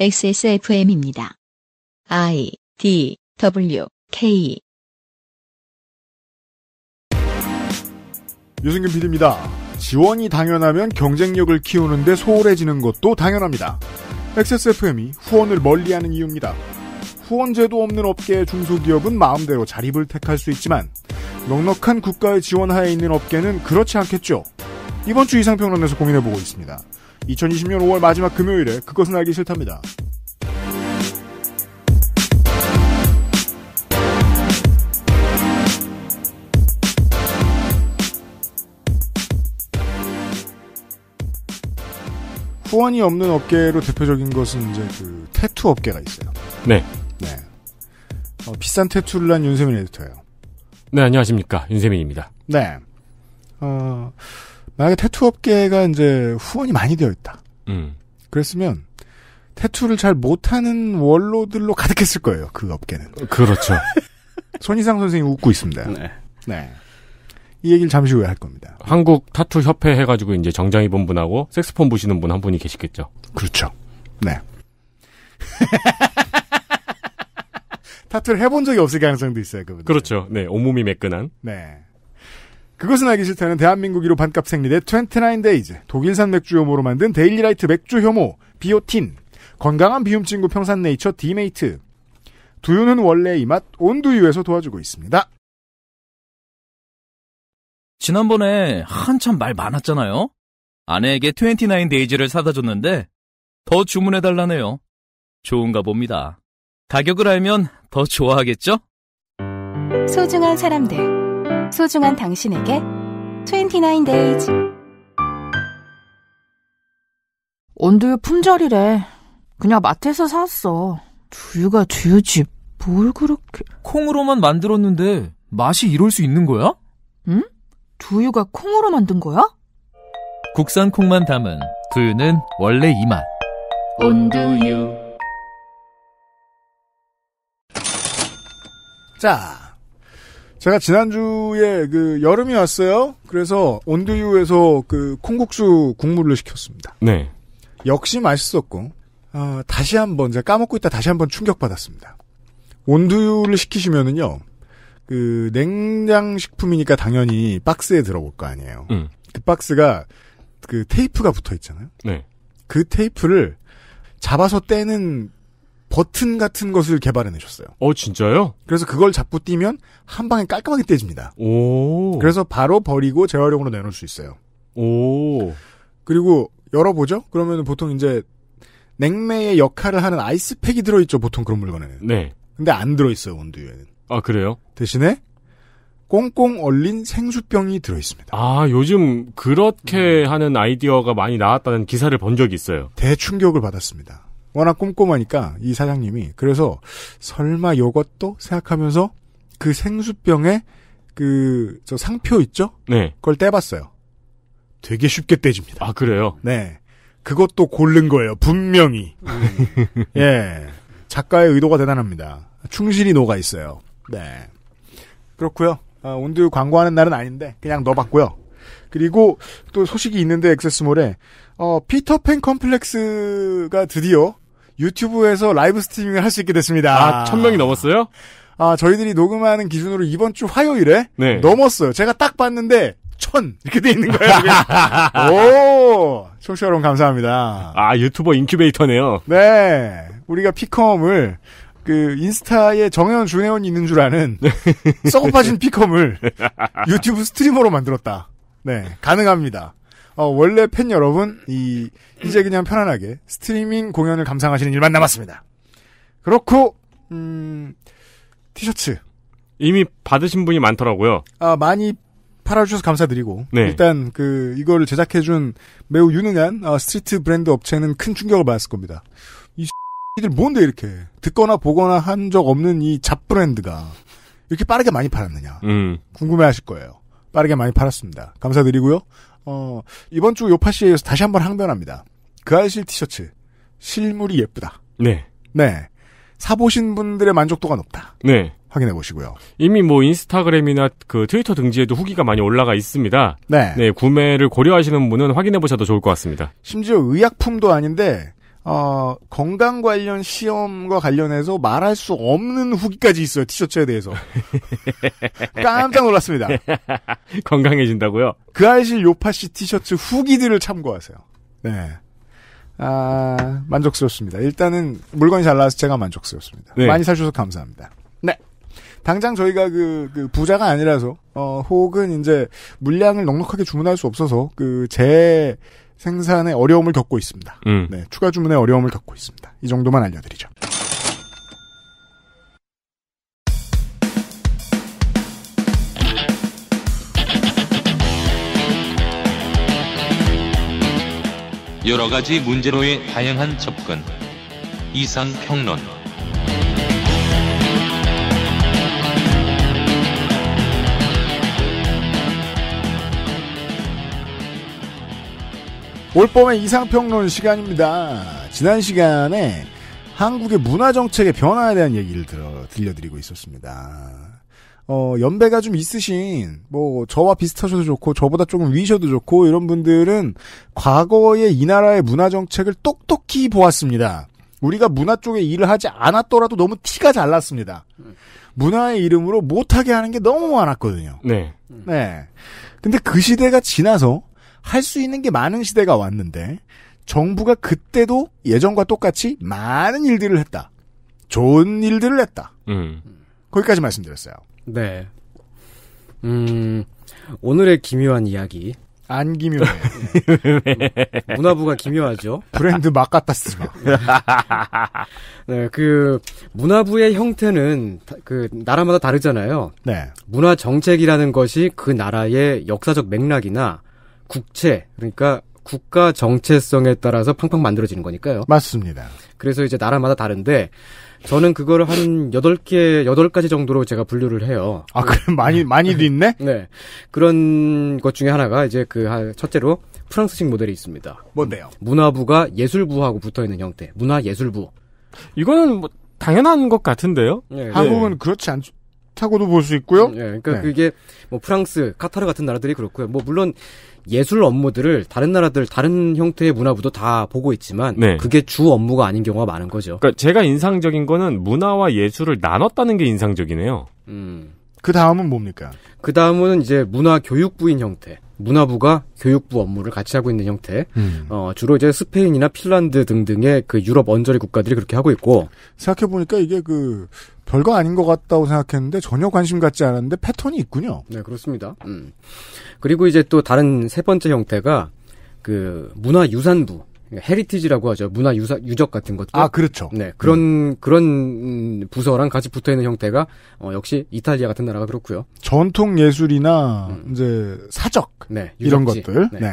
XSFM입니다. I D W K 유승균 PD입니다. 지원이 당연하면 경쟁력을 키우는데 소홀해지는 것도 당연합니다. XSFM이 후원을 멀리하는 이유입니다. 후원제도 없는 업계의 중소기업은 마음대로 자립을 택할 수 있지만 넉넉한 국가의 지원하에 있는 업계는 그렇지 않겠죠. 이번 주 이상평론에서 고민해보고 있습니다. 2020년 5월 마지막 금요일에 그것은 알기 싫답니다. 후원이 없는 업계로 대표적인 것은 이제 그 태투 업계가 있어요. 네. 네. 어, 비싼 태투를 한 윤세민 에디터예요. 네, 안녕하십니까. 윤세민입니다. 네. 어, 만약에 태투 업계가 이제 후원이 많이 되어 있다. 음. 그랬으면 태투를 잘 못하는 원로들로 가득했을 거예요. 그 업계는. 그렇죠. 손희상 선생님 웃고 있습니다. 네. 네. 이 얘기를 잠시 후에 할 겁니다. 한국 타투 협회 해가지고 이제 정장 입은 분하고 섹스폰 보시는 분 한 분이 계시겠죠. 그렇죠. 네. 타투를 해본 적이 없을 가능성도 있어요, 그분. 그렇죠. 네, 온몸이 매끈한. 네. 그것은 알기 싫다는 대한민국 1로 반값 생리대 29데이즈, 독일산 맥주 효모로 만든 데일리라이트 맥주 효모, 비오틴, 건강한 비움 친구 평산네이처 디메이트, 두유는 원래 이 맛 온두유에서 도와주고 있습니다. 지난번에 한참 말 많았잖아요. 아내에게 29데이즈를 사다 줬는데 더 주문해 달라네요. 좋은가 봅니다. 가격을 알면 더 좋아하겠죠? 소중한 사람들 소중한 당신에게 29days 원두 품절이래. 그냥 마트에서 샀어. 두유가 두유지 뭘 그렇게... 콩으로만 만들었는데 맛이 이럴 수 있는 거야? 응? 두유가 콩으로 만든 거야? 국산 콩만 담은 두유는 원래 이 맛. 온두유. 자, 제가 지난주에 그 여름이 왔어요. 그래서 온두유에서 그 콩국수 국물을 시켰습니다. 네. 역시 맛있었고 어, 다시 한번 제가 까먹고 있다 다시 한 번 충격받았습니다. 온두유를 시키시면은요. 그 냉장 식품이니까 당연히 박스에 들어올 거 아니에요. 음. 그 박스가 그 테이프가 붙어 있잖아요. 네. 그 테이프를 잡아서 떼는 버튼 같은 것을 개발해내셨어요. 어, 진짜요? 그래서 그걸 잡고 뛰면 한 방에 깔끔하게 떼집니다. 오. 그래서 바로 버리고 재활용으로 내놓을 수 있어요. 오. 그리고 열어보죠? 그러면 보통 이제 냉매의 역할을 하는 아이스팩이 들어있죠, 보통 그런 물건에는. 네. 근데 안 들어있어요, 원두유에는. 아, 그래요? 대신에 꽁꽁 얼린 생수병이 들어있습니다. 아, 요즘 그렇게 음. 하는 아이디어가 많이 나왔다는 기사를 본 적이 있어요. 대충격을 받았습니다. 워낙 꼼꼼하니까 이 사장님이 그래서 설마 요것도 생각하면서 그 생수병에 그저 상표 있죠? 네. 그걸 떼봤어요. 되게 쉽게 떼집니다. 아 그래요? 네. 그것도 고른 거예요. 분명히. 음. 예. 작가의 의도가 대단합니다. 충실히 녹아 있어요. 네. 그렇고요. 아, 온두 광고하는 날은 아닌데 그냥 넣어봤고요. 그리고 또 소식이 있는데 액세스몰에 어, 피터팬 컴플렉스가 드디어 유튜브에서 라이브 스트리밍을 할 수 있게 됐습니다. 아, 0 명이 넘었어요? 아, 저희들이 녹음하는 기준으로 이번 주 화요일에 네. 넘었어요. 제가 딱 봤는데 1000 이렇게 돼 있는 거예요. 오, 청취자 여러분 감사합니다. 아, 유튜버 인큐베이터네요. 네, 우리가 피컴을 그 인스타에 정현 준혜원이 있는 줄 아는 네. 썩어빠진 피컴을 유튜브 스트리머로 만들었다. 네, 가능합니다. 어, 원래 팬 여러분, 이, 이제 그냥 편안하게 스트리밍 공연을 감상하시는 일만 남았습니다. 그렇고, 음, 티셔츠. 이미 받으신 분이 많더라고요. 아, 많이 팔아주셔서 감사드리고. 네. 일단, 그, 이거를 제작해준 매우 유능한 어, 스트리트 브랜드 업체는 큰 충격을 받았을 겁니다. 이들 뭔데 이렇게 듣거나 보거나 한 적 없는 이 잡브랜드가 이렇게 빠르게 많이 팔았느냐. 음. 궁금해 하실 거예요. 빠르게 많이 팔았습니다. 감사드리고요. 어, 이번 주 요파시에서 다시 한번 항변합니다. 그 아실 티셔츠 실물이 예쁘다. 네. 네. 사보신 분들의 만족도가 높다. 네. 확인해 보시고요. 이미 뭐 인스타그램이나 그 트위터 등지에도 후기가 많이 올라가 있습니다. 네. 네, 구매를 고려하시는 분은 확인해 보셔도 좋을 것 같습니다. 심지어 의약품도 아닌데 어, 건강 관련 시험과 관련해서 말할 수 없는 후기까지 있어요. 티셔츠에 대해서. 깜짝 놀랐습니다. 건강해진다고요? 그아 알실 요파시 티셔츠 후기들을 참고하세요. 네. 아, 만족스럽습니다. 일단은 물건이 잘 나와서 제가 만족스럽습니다. 네. 많이 사주셔서 감사합니다. 네. 당장 저희가 그, 그 부자가 아니라서 어, 혹은 이제 물량을 넉넉하게 주문할 수 없어서 그제 생산에 어려움을 겪고 있습니다. 음. 네, 추가 주문에 어려움을 겪고 있습니다. 이 정도만 알려드리죠. 여러 가지 문제로의 다양한 접근. 이상 평론. 올봄의 이상평론 시간입니다. 지난 시간에 한국의 문화정책의 변화에 대한 얘기를 들어, 들려드리고 있었습니다. 어, 연배가 좀 있으신, 뭐, 저와 비슷하셔도 좋고, 저보다 조금 위셔도 좋고, 이런 분들은 과거에 이 나라의 문화정책을 똑똑히 보았습니다. 우리가 문화 쪽에 일을 하지 않았더라도 너무 티가 잘 났습니다. 문화의 이름으로 못하게 하는 게 너무 많았거든요. 네. 네. 근데 그 시대가 지나서 할수 있는 게 많은 시대가 왔는데 정부가 그때도 예전과 똑같이 많은 일들을 했다. 좋은 일들을 했다. 음. 거기까지 말씀드렸어요. 네. 음, 오늘의 기묘한 이야기. 안 기묘해. 문화부가 기묘하죠. 브랜드 막 갖다 쓰고 네, 그, 문화부의 형태는 그, 나라마다 다르잖아요. 네. 문화 정책이라는 것이 그 나라의 역사적 맥락이나 국채 그러니까 국가 정체성에 따라서 팡팡 만들어지는 거니까요. 맞습니다. 그래서 이제 나라마다 다른데 저는 그거를 한8개8 가지 정도로 제가 분류를 해요. 아, 그럼 네. 많이 많이도 있네? 네. 그런 것 중에 하나가 이제 그 첫째로 프랑스식 모델이 있습니다. 뭔데요? 문화부가 예술부하고 붙어 있는 형태. 문화예술부. 이거는 뭐 당연한 것 같은데요. 네. 한국은 그렇지 않죠. 타고도 볼 수 있고요. 예, 그러니까 네. 그게 뭐 프랑스, 카타르 같은 나라들이 그렇고요. 뭐 물론 예술 업무들을 다른 나라들 다른 형태의 문화부도 다 보고 있지만 네. 그게 주 업무가 아닌 경우가 많은 거죠. 그러니까 제가 인상적인 거는 문화와 예술을 나눴다는 게 인상적이네요. 음. 그 다음은 뭡니까? 그 다음은 이제 문화 교육부인 형태. 문화부가 교육부 업무를 같이 하고 있는 형태. 음. 어, 주로 이제 스페인이나 핀란드 등등의 그 유럽 언저리 국가들이 그렇게 하고 있고. 생각해 보니까 이게 그 별거 아닌 것 같다고 생각했는데 전혀 관심 갖지 않았는데 패턴이 있군요. 네, 그렇습니다. 음. 그리고 이제 또 다른 세 번째 형태가 그 문화유산부. 그러니까 헤리티지라고 하죠. 문화 유사, 유적 같은 것들. 아, 그렇죠. 네. 그런, 음. 그런 부서랑 같이 붙어 있는 형태가, 어, 역시 이탈리아 같은 나라가 그렇고요 전통 예술이나, 음. 이제, 사적. 네. 유적지. 이런 것들. 네. 네.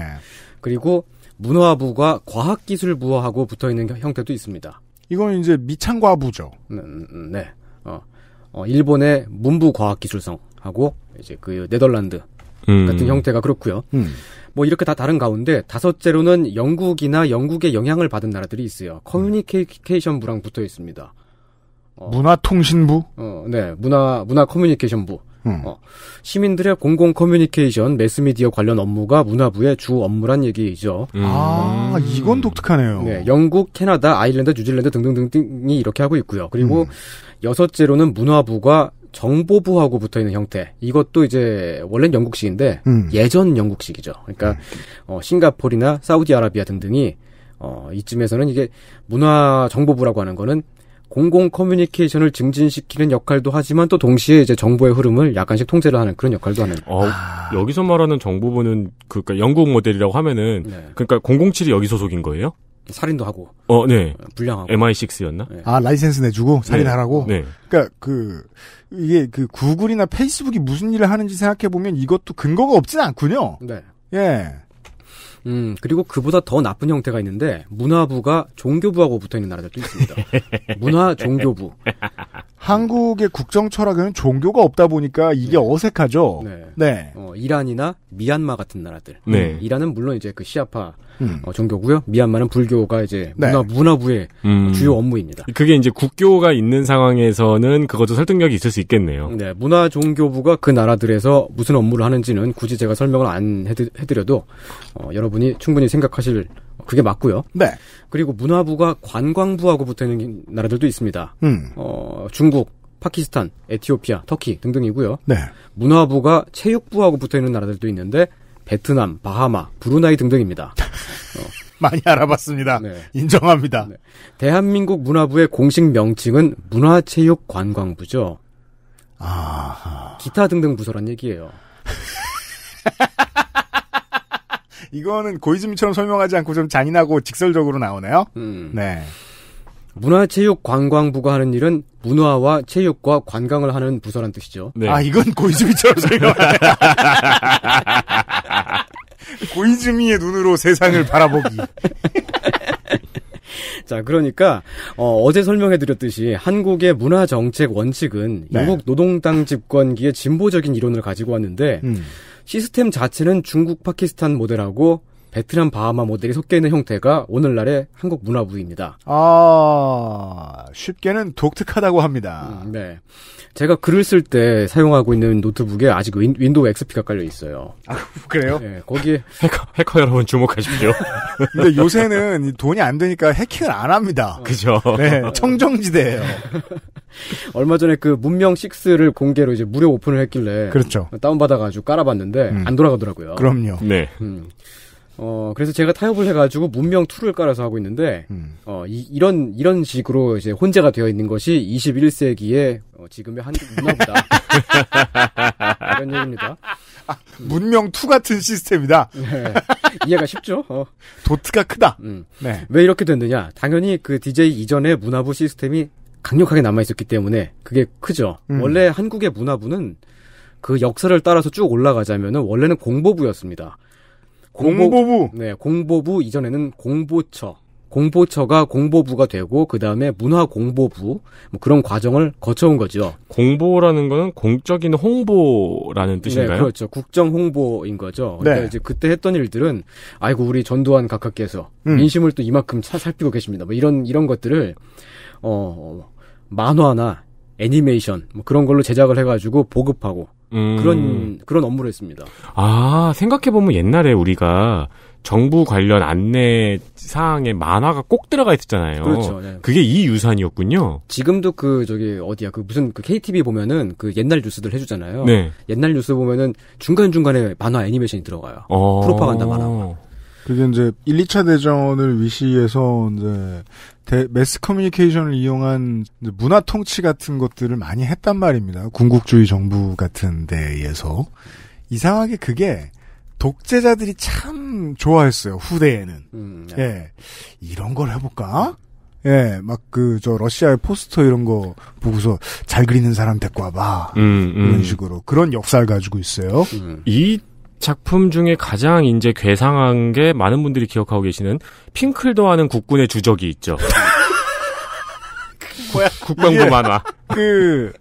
그리고 문화부가 과학기술부하고 붙어 있는 형태도 있습니다. 이건 이제 미창과부죠. 네. 네. 어, 어, 일본의 문부과학기술성하고, 이제 그 네덜란드 음. 같은 형태가 그렇고요. 음. 뭐 이렇게 다 다른 가운데 다섯째로는 영국이나 영국의 영향을 받은 나라들이 있어요. 음. 커뮤니케이션 부랑 붙어 있습니다. 어, 문화통신부? 어, 네, 문화 문화 커뮤니케이션부. 음. 어, 시민들의 공공 커뮤니케이션 매스미디어 관련 업무가 문화부의 주 업무란 얘기죠. 음. 아, 이건 독특하네요. 네, 영국, 캐나다, 아일랜드, 뉴질랜드 등등등등이 이렇게 하고 있고요. 그리고 음. 여섯째로는 문화부가 정보부하고 붙어 있는 형태. 이것도 이제 원래는 영국식인데 음. 예전 영국식이죠. 그러니까 음. 어, 싱가폴이나 사우디아라비아 등등이 어, 이쯤에서는 이게 문화 정보부라고 하는 거는 공공 커뮤니케이션을 증진시키는 역할도 하지만 또 동시에 이제 정보의 흐름을 약간씩 통제를 하는 그런 역할도 하는. 어, 아... 여기서 말하는 정보부는 그니까 그러니까 영국 모델이라고 하면은 네. 그러니까 007이 여기 소속인 거예요? 살인도 하고. 어, 네. 어, 불량하고. MI6였나? 네. 아, 라이센스 내주고 살인하라고. 네. 네. 그러니까 그 이게 그 구글이나 페이스북이 무슨 일을 하는지 생각해 보면 이것도 근거가 없진 않군요. 네. 예. 음, 그리고 그보다 더 나쁜 형태가 있는데 문화부가 종교부하고 붙어 있는 나라들도 있습니다. 문화 종교부. 한국의 국정 철학에는 종교가 없다 보니까 이게 네. 어색하죠. 네. 네. 어, 이란이나 미얀마 같은 나라들. 음. 네. 이란은 물론 이제 그 시아파 음. 어, 종교고요. 미얀마는 불교가 이제 네. 문화 문화부의 음. 주요 업무입니다. 그게 이제 국교가 있는 상황에서는 그것도 설득력이 있을 수 있겠네요. 네, 문화종교부가 그 나라들에서 무슨 업무를 하는지는 굳이 제가 설명을 안 해드, 해드려도 어, 여러분이 충분히 생각하실 그게 맞고요. 네. 그리고 문화부가 관광부하고 붙어있는 나라들도 있습니다. 음. 어, 중국, 파키스탄, 에티오피아, 터키 등등이고요. 네. 문화부가 체육부하고 붙어있는 나라들도 있는데 베트남, 바하마, 브루나이 등등입니다. 어. 많이 알아봤습니다. 네. 인정합니다. 네. 대한민국 문화부의 공식 명칭은 문화체육관광부죠. 아 기타 등등 부서란 얘기예요. 이거는 고이즈미처럼 설명하지 않고 좀 잔인하고 직설적으로 나오네요. 음. 네. 문화체육관광부가 하는 일은 문화와 체육과 관광을 하는 부서란 뜻이죠. 네. 아 이건 고이즈미처럼 설명하네. 요 고이즈미의 눈으로 세상을 바라보기. 자, 그러니까 어, 제 설명해드렸듯이 한국의 문화 정책 원칙은 네. 영국 노동당 집권기의 진보적인 이론을 가지고 왔는데 음. 시스템 자체는 중국 파키스탄 모델하고 베트남 바하마 모델이 섞여 있는 형태가 오늘날의 한국 문화부입니다. 아, 쉽게는 독특하다고 합니다. 음, 네. 제가 글을 쓸 때 사용하고 있는 노트북에 아직 윈, 윈도우 XP가 깔려 있어요. 아, 그래요? 네, 거기 해커, 해커 여러분 주목하십시오. 근데 요새는 돈이 안 되니까 해킹을 안 합니다. 그죠? 네, 청정지대예요. 얼마 전에 그 문명 6를 공개로 이제 무료 오픈을 했길래 그렇죠. 다운받아가지고 깔아봤는데 음. 안 돌아가더라고요. 그럼요. 네. 음. 어 그래서 제가 타협을 해가지고 문명 2를 깔아서 하고 있는데 음. 어 이, 런 이런 식으로 이제 혼재가 되어 있는 것이 21세기의 어, 지금의 한국 문화다 이런 얘기입니다. 아, 문명 2 같은 시스템이다. 네, 이해가 쉽죠. 어. 도트가 크다. 음. 네. 왜 이렇게 됐느냐? 당연히 그 DJ 이전의 문화부 시스템이 강력하게 남아 있었기 때문에 그게 크죠. 음. 원래 한국의 문화부는 그 역사를 따라서 쭉 올라가자면은 원래는 공보부였습니다. 공보, 공보부. 네, 공보부 이전에는 공보처. 공보처가 공보부가 되고 그 다음에 문화공보부 뭐 그런 과정을 거쳐온 거죠. 공보라는 거는 공적인 홍보라는 네, 뜻인가요? 네, 그렇죠. 국정 홍보인 거죠. 그러니까 네. 그 이제 그때 했던 일들은 아이고 우리 전두환 각하께서 음. 민심을 또 이만큼 차, 살피고 계십니다. 뭐 이런 이런 것들을 어, 어, 만화나 애니메이션 뭐 그런 걸로 제작을 해가지고 보급하고 음. 그런 그런 업무를 했습니다. 아 생각해 보면 옛날에 우리가 정부 관련 안내 사항에 만화가 꼭 들어가 있었잖아요. 그렇죠. 네. 그게 이 유산이었군요. 지금도 그 저기 어디야 그 무슨 그 KTV 보면은 그 옛날 뉴스들 해주잖아요. 네. 옛날 뉴스 보면은 중간 중간에 만화 애니메이션이 들어가요. 어... 프로파간다 만화. 그게 이제 1, 2차 대전을 위시해서 이제 대, 매스 커뮤니케이션을 이용한 문화 통치 같은 것들을 많이 했단 말입니다. 군국주의 정부 같은 데에서 이상하게 그게 독재자들이 참 좋아했어요. 후대에는 음, 네. 예 이런 걸 해볼까? 예, 막 그 저 러시아의 포스터 이런 거 보고서 잘 그리는 사람 데리고 와봐 음, 음. 이런 식으로 그런 역사를 가지고 있어요. 음. 이 작품 중에 가장 이제 괴상한 게 많은 분들이 기억하고 계시는 핑클도 하는 국군의 주적이 있죠. 거야. 국방부 예. 만화. 그,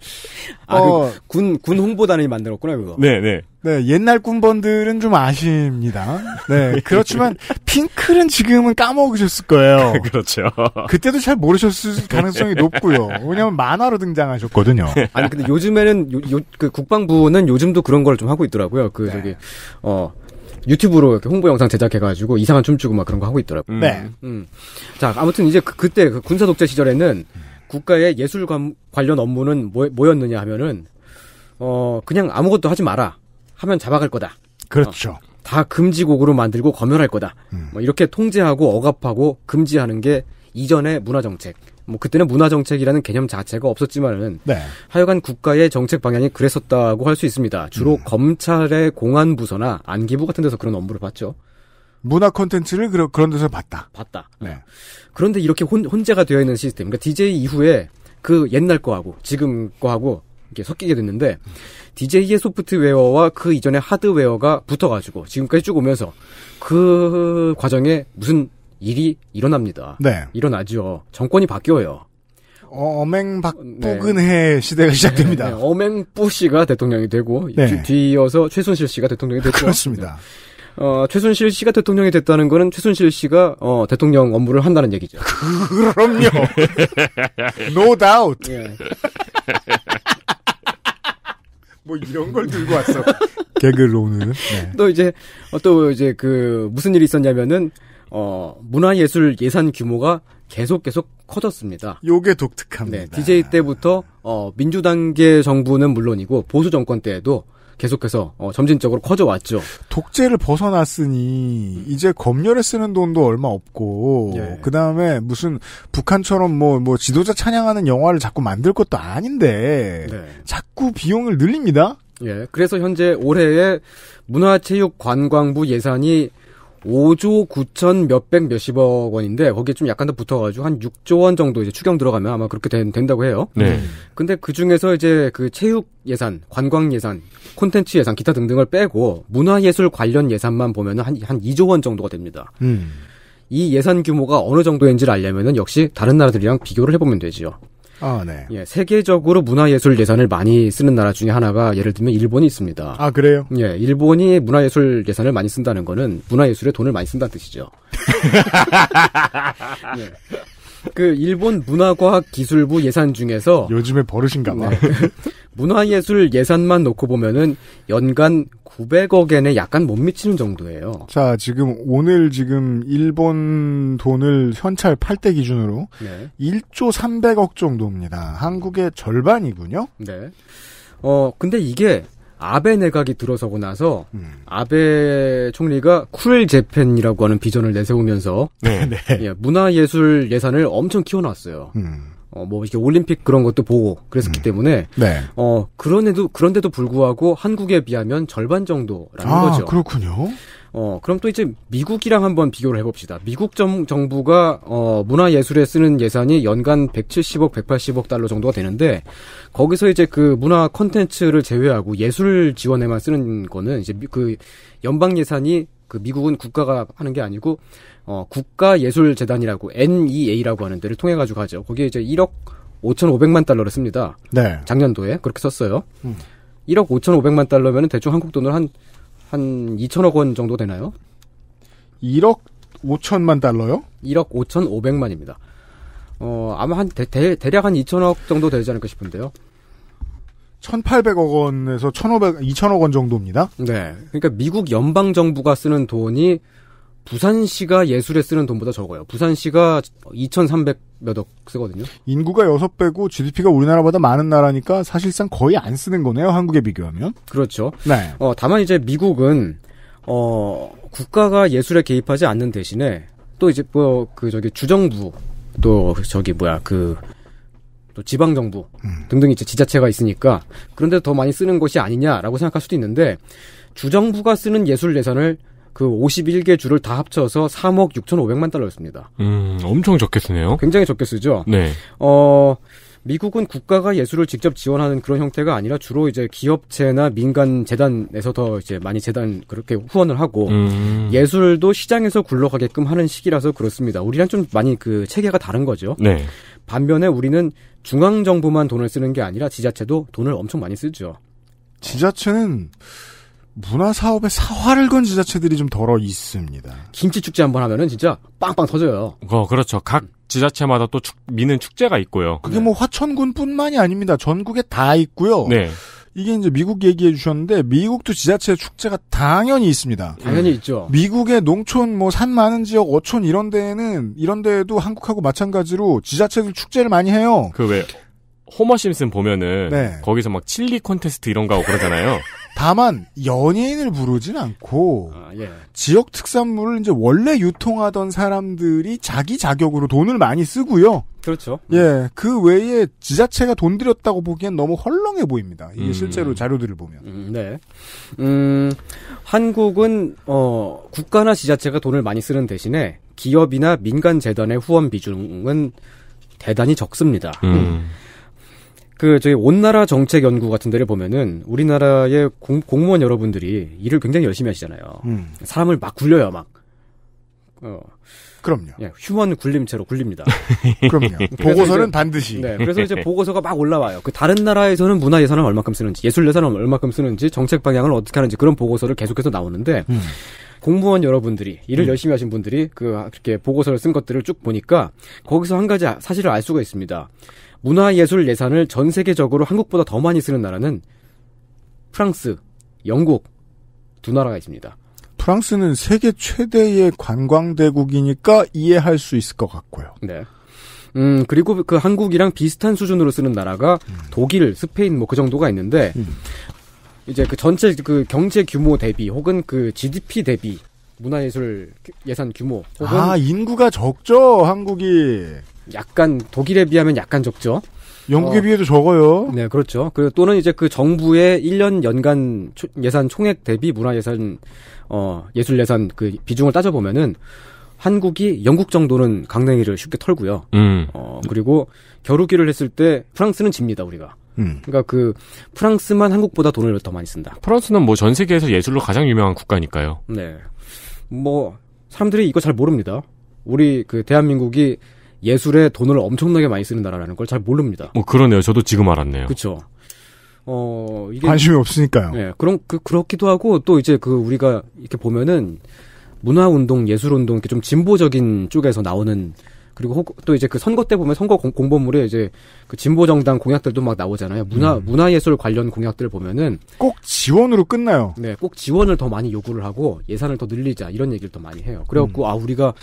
아, 그 어, 그 군, 군 홍보단이 만들었구나, 그거. 네네. 네. 네, 옛날 군번들은 좀 아십니다. 네, 그렇지만, 핑클은 지금은 까먹으셨을 거예요. 그렇죠. 그때도 잘 모르셨을 가능성이 높고요. 왜냐면 만화로 등장하셨거든요. 아니, 근데 요즘에는, 요, 요, 그 국방부는 요즘도 그런 걸 좀 하고 있더라고요. 그, 네. 저기, 어, 유튜브로 이렇게 홍보 영상 제작해가지고 이상한 춤추고 막 그런 거 하고 있더라고요. 네. 음. 음. 자, 아무튼 이제 그, 그때 그 군사 독재 시절에는 음. 국가의 예술 관, 관련 업무는 뭐, 였느냐 하면은 어 그냥 아무것도 하지 마라 하면 잡아갈 거다. 그렇죠. 어, 다 금지곡으로 만들고 검열할 거다. 음. 뭐 이렇게 통제하고 억압하고 금지하는 게 이전의 문화 정책. 뭐 그때는 문화 정책이라는 개념 자체가 없었지만은 네. 하여간 국가의 정책 방향이 그랬었다고 할 수 있습니다. 주로 음. 검찰의 공안 부서나 안기부 같은 데서 그런 업무를 봤죠. 문화 콘텐츠를 그러, 그런 데서 봤다. 봤다. 네. 그런데 이렇게 혼, 혼재가 되어 있는 시스템. 그러니까 DJ 이후에 그 옛날 거하고 지금 거하고 이렇게 섞이게 됐는데 DJ의 소프트웨어와 그 이전의 하드웨어가 붙어가지고 지금까지 쭉 오면서 그 과정에 무슨 일이 일어납니다. 네. 일어나죠. 정권이 바뀌어요. 어, 맹박부근해 네. 시대가 시작됩니다. 네, 네. 어맹뿌 씨가 대통령이 되고 네. 뒤, 이어서 최순실 씨가 대통령이 됐죠. 그렇습니다. 네. 어, 최순실 씨가 대통령이 됐다는 거는 최순실 씨가 어, 대통령 업무를 한다는 얘기죠. 그럼요. no doubt. 예. 뭐 이런 걸 들고 왔어. 개그로는 네. 또 이제 어, 또 이제 그 무슨 일이 있었냐면은 어, 문화예술 예산 규모가 계속 계속 커졌습니다. 요게 독특합니다. 네, DJ 때부터 어, 민주당계 정부는 물론이고 보수 정권 때에도 계속해서 어, 점진적으로 커져왔죠. 독재를 벗어났으니 음. 이제 검열에 쓰는 돈도 얼마 없고 예. 그 다음에 무슨 북한처럼 뭐뭐 뭐 지도자 찬양하는 영화를 자꾸 만들 것도 아닌데 네. 자꾸 비용을 늘립니다. 예, 그래서 현재 올해에 문화체육관광부 예산이 5조 9천 몇백 몇십억 원인데 거기에 좀 약간 더 붙어가지고 한 6조 원 정도 이제 추경 들어가면 아마 그렇게 된, 다고 해요. 네. 근데 그 중에서 이제 그 체육 예산, 관광 예산, 콘텐츠 예산, 기타 등등을 빼고 문화예술 관련 예산만 보면은 한, 한 2조 원 정도가 됩니다. 음. 이 예산 규모가 어느 정도인지를 알려면은 역시 다른 나라들이랑 비교를 해보면 되지요. 아, 네. 예, 세계적으로 문화예술 예산을 많이 쓰는 나라 중에 하나가 예를 들면 일본이 있습니다. 아, 그래요? 예, 일본이 문화예술 예산을 많이 쓴다는 거는 문화예술에 돈을 많이 쓴다는 뜻이죠. 예. 그 일본 문화과학기술부 예산 중에서 요즘에 버릇인가 봐. 네. 문화예술 예산만 놓고 보면은 연간 900억엔에 약간 못 미치는 정도예요. 자, 지금 오늘 지금 일본 돈을 현찰 8대 기준으로 네. 1조 300억 정도입니다. 한국의 절반이군요. 네. 어, 근데 이게 아베 내각이 들어서고 나서 음. 아베 총리가 쿨 재팬이라고 하는 비전을 내세우면서 네, 네. 예, 문화예술 예산을 엄청 키워놨어요. 음. 어, 뭐 이렇게 올림픽 그런 것도 보고 그랬었기 음. 때문에 네. 어 그런데도 그런데도 불구하고 한국에 비하면 절반 정도라는 아, 거죠. 그렇군요. 어, 그럼 또 이제 미국이랑 한번 비교를 해봅시다. 미국 정, 부가 어, 문화예술에 쓰는 예산이 연간 170억, 180억 달러 정도가 되는데, 거기서 이제 그 문화 컨텐츠를 제외하고 예술 지원에만 쓰는 거는 이제 그 연방 예산이 그 미국은 국가가 하는 게 아니고, 어, 국가예술재단이라고 NEA라고 하는 데를 통해가지고 하죠. 거기에 이제 1억 5,500만 달러를 씁니다. 네. 작년도에 그렇게 썼어요. 음. 1억 5,500만 달러면 대충 한국 돈으로 한한 2천억 원 정도 되나요? 1억 5천만 달러요? 1억 5천 5백만입니다. 어, 아마 한 대, 대 략한 2천억 정도 되지 않을까 싶은데요. 1,800억 원에서 1,500, 2,000억 원 정도입니다. 네. 그러니까 미국 연방 정부가 쓰는 돈이 부산시가 예술에 쓰는 돈보다 적어요. 부산시가 2,300몇억 쓰거든요. 인구가 6배고 GDP가 우리나라보다 많은 나라니까 사실상 거의 안 쓰는 거네요. 한국에 비교하면. 그렇죠. 네. 어, 다만 이제 미국은 어, 국가가 예술에 개입하지 않는 대신에 또 이제 뭐그 저기 주정부 또 저기 뭐야 그 또 지방 정부 음. 등등 이제 지자체가 있으니까 그런데 더 많이 쓰는 것이 아니냐라고 생각할 수도 있는데 주정부가 쓰는 예술 예산을 그 51개 주를 다 합쳐서 3억 6,500만 달러였습니다. 음, 엄청 적게 쓰네요. 굉장히 적게 쓰죠. 네. 어, 미국은 국가가 예술을 직접 지원하는 그런 형태가 아니라 주로 이제 기업체나 민간 재단에서 더 이제 많이 재단 그렇게 후원을 하고 음. 예술도 시장에서 굴러가게끔 하는 시기라서 그렇습니다. 우리랑 좀 많이 그 체계가 다른 거죠. 네. 반면에 우리는 중앙 정부만 돈을 쓰는 게 아니라 지자체도 돈을 엄청 많이 쓰죠. 지자체는 어. 문화 사업에 사활을 건 지자체들이 좀 덜어 있습니다. 김치 축제 한번 하면은 진짜 빵빵 터져요. 어, 그렇죠. 각 음. 지자체마다 또 축, 미는 축제가 있고요. 그게 뭐 네. 뭐 화천군뿐만이 아닙니다. 전국에 다 있고요. 네. 이게 이제 미국 얘기해 주셨는데 미국도 지자체 축제가 당연히 있습니다. 당연히 음. 있죠. 미국의 농촌 뭐 산 많은 지역 어촌 이런 데에는 이런 데에도 한국하고 마찬가지로 지자체들 축제를 많이 해요. 그왜 호머 심슨 보면은 네. 거기서 막 칠리 콘테스트 이런 거 하고 그러잖아요. 다만 연예인을 부르진 않고 아, 예. 지역 특산물을 이제 원래 유통하던 사람들이 자기 자격으로 돈을 많이 쓰고요. 그렇죠. 예, 그 외에 지자체가 돈 들였다고 보기엔 너무 헐렁해 보입니다. 이게 음. 실제로 자료들을 보면. 음, 네. 음, 한국은 어, 국가나 지자체가 돈을 많이 쓰는 대신에 기업이나 민간 재단의 후원 비중은 대단히 적습니다. 음. 음. 그 저희 온나라 정책 연구 같은 데를 보면은 우리나라의 공, 공무원 여러분들이 일을 굉장히 열심히 하시잖아요. 음. 사람을 막 굴려요, 막. 어. 그럼요. 예, 휴먼 굴림체로 굴립니다. 그럼요. 보고서는 이제, 반드시. 네, 그래서 이제 보고서가 막 올라와요. 그 다른 나라에서는 문화 예산을 얼마큼 쓰는지, 예술 예산을 얼마큼 쓰는지, 정책 방향을 어떻게 하는지 그런 보고서를 계속해서 나오는데 음. 공무원 여러분들이 일을 음. 열심히 하신 분들이 그 그렇게 보고서를 쓴 것들을 쭉 보니까 거기서 한 가지 아, 사실을 알 수가 있습니다. 문화예술 예산을 전 세계적으로 한국보다 더 많이 쓰는 나라는 프랑스, 영국 두 나라가 있습니다. 프랑스는 세계 최대의 관광대국이니까 이해할 수 있을 것 같고요. 네. 음, 그리고 그 한국이랑 비슷한 수준으로 쓰는 나라가 음. 독일, 스페인 뭐 그 정도가 있는데, 음. 이제 그 전체 그 경제 규모 대비 혹은 그 GDP 대비 문화예술 예산 규모 혹은 아 인구가 적죠 한국이 약간 독일에 비하면 약간 적죠. 영국에 어, 비해도 적어요. 네, 그렇죠. 그리고 또는 이제 그 정부의 1년 연간 초, 예산 총액 대비 문화 예산 어 예술 예산 그 비중을 따져 보면은 한국이 영국 정도는 강냉이를 쉽게 털고요. 음. 어 그리고 겨루기를 했을 때 프랑스는 집니다 우리가. 음. 그러니까 그 프랑스만 한국보다 돈을 더 많이 쓴다. 프랑스는 뭐 전 세계에서 예술로 가장 유명한 국가니까요. 네. 뭐 사람들이 이거 잘 모릅니다. 우리 그 대한민국이 예술에 돈을 엄청나게 많이 쓰는 나라라는 걸 잘 모릅니다. 어, 그러네요. 저도 지금 알았네요. 그렇죠. 어, 이게 관심이 없으니까요. 네, 그럼그 그렇기도 하고 또 이제 그 우리가 이렇게 보면은 문화 운동, 예술 운동 이렇게 좀 진보적인 쪽에서 나오는 그리고 혹, 또 이제 그 선거 때 보면 선거 공, 보물에 이제 그 진보 정당 공약들도 막 나오잖아요. 문화 음. 문화 예술 관련 공약들 을 보면은 꼭 지원으로 끝나요. 네, 꼭 지원을 더 많이 요구를 하고 예산을 더 늘리자 이런 얘기를 더 많이 해요. 그래갖고 음. 아 우리가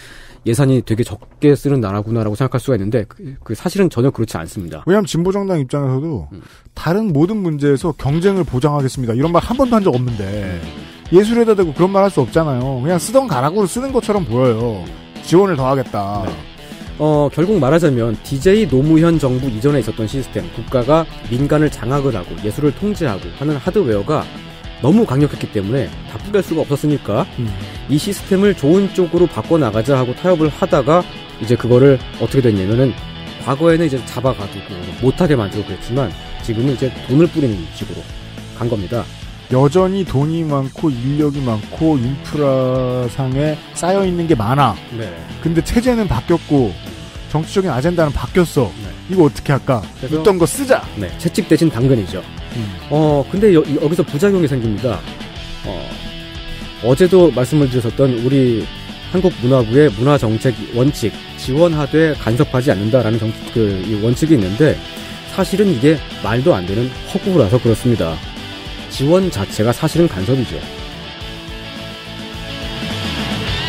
예산이 되게 적게 쓰는 나라구나라고 생각할 수가 있는데 그, 그 사실은 전혀 그렇지 않습니다. 왜냐하면 진보 정당 입장에서도 음. 다른 모든 문제에서 경쟁을 보장하겠습니다. 이런 말 한 번도 한 적 없는데 음. 예술에다 대고 그런 말 할 수 없잖아요. 그냥 쓰던 가락으로 쓰는 것처럼 보여요. 지원을 더 하겠다. 네. 어, 결국 말하자면 DJ 노무현 정부 이전에 있었던 시스템, 국가가 민간을 장악을 하고 예술을 통제하고 하는 하드웨어가 너무 강력했기 때문에 다 뿌갤 수가 없었으니까 음. 이 시스템을 좋은 쪽으로 바꿔나가자 하고 타협을 하다가 이제 그거를 어떻게 됐냐면은 과거에는 이제 잡아가지고 못하게 만들고 그랬지만 지금은 이제 돈을 뿌리는 식으로 간 겁니다. 여전히 돈이 많고 인력이 많고 인프라상에 쌓여 있는 게 많아. 네. 근데 체제는 바뀌었고 정치적인 아젠다는 바뀌었어. 네. 이거 어떻게 할까? 있던 거 쓰자. 네. 채찍 대신 당근이죠. 음. 어 근데 여, 기서 부작용이 생깁니다. 어, 어제도 말씀을 드렸었던 우리 한국문화부의 문화정책 원칙 지원하되 간섭하지 않는다라는 정, 그, 원칙이 있는데 사실은 이게 말도 안 되는 허구라서 그렇습니다. 지원 자체가 사실은 간섭이죠.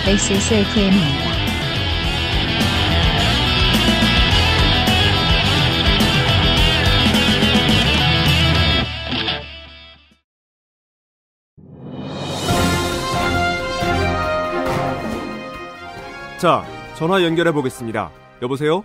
XSFM입니다. 자, 전화 연결해 보겠습니다. 여보세요?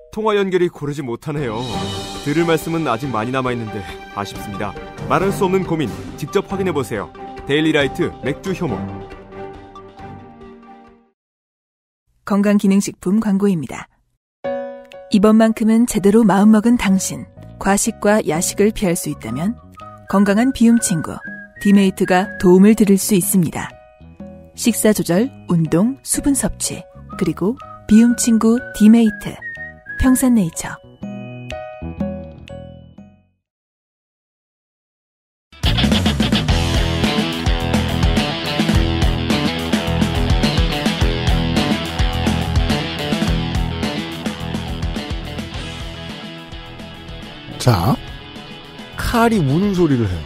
통화 연결이 고르지 못하네요. 들을 말씀은 아직 많이 남아있는데 아쉽습니다. 말할 수 없는 고민 직접 확인해보세요. 데일리라이트 맥주 효모 건강기능식품 광고입니다. 이번만큼은 제대로 마음먹은 당신. 과식과 야식을 피할 수 있다면 건강한 비움 친구 디메이트가 도움을 드릴 수 있습니다. 식사 조절, 운동, 수분 섭취, 그리고 비움 친구 디메이트. 평산네이처 자, 칼이 우는 소리를 해요.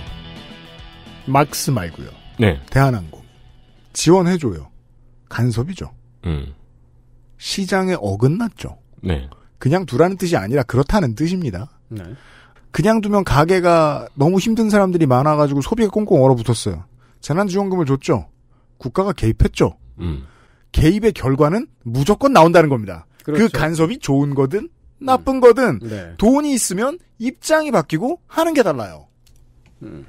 막스 말고요. 네. 대한항공 지원해줘요. 간섭이죠. 음. 시장에 어긋났죠. 네. 그냥 두라는 뜻이 아니라 그렇다는 뜻입니다. 네. 그냥 두면 가게가 너무 힘든 사람들이 많아가지고 소비가 꽁꽁 얼어붙었어요. 재난지원금을 줬죠. 국가가 개입했죠. 음. 개입의 결과는 무조건 나온다는 겁니다. 그 그렇죠. 그 간섭이 좋은 거든 음. 나쁜 음. 거든 네. 돈이 있으면 입장이 바뀌고 하는 게 달라요. 음.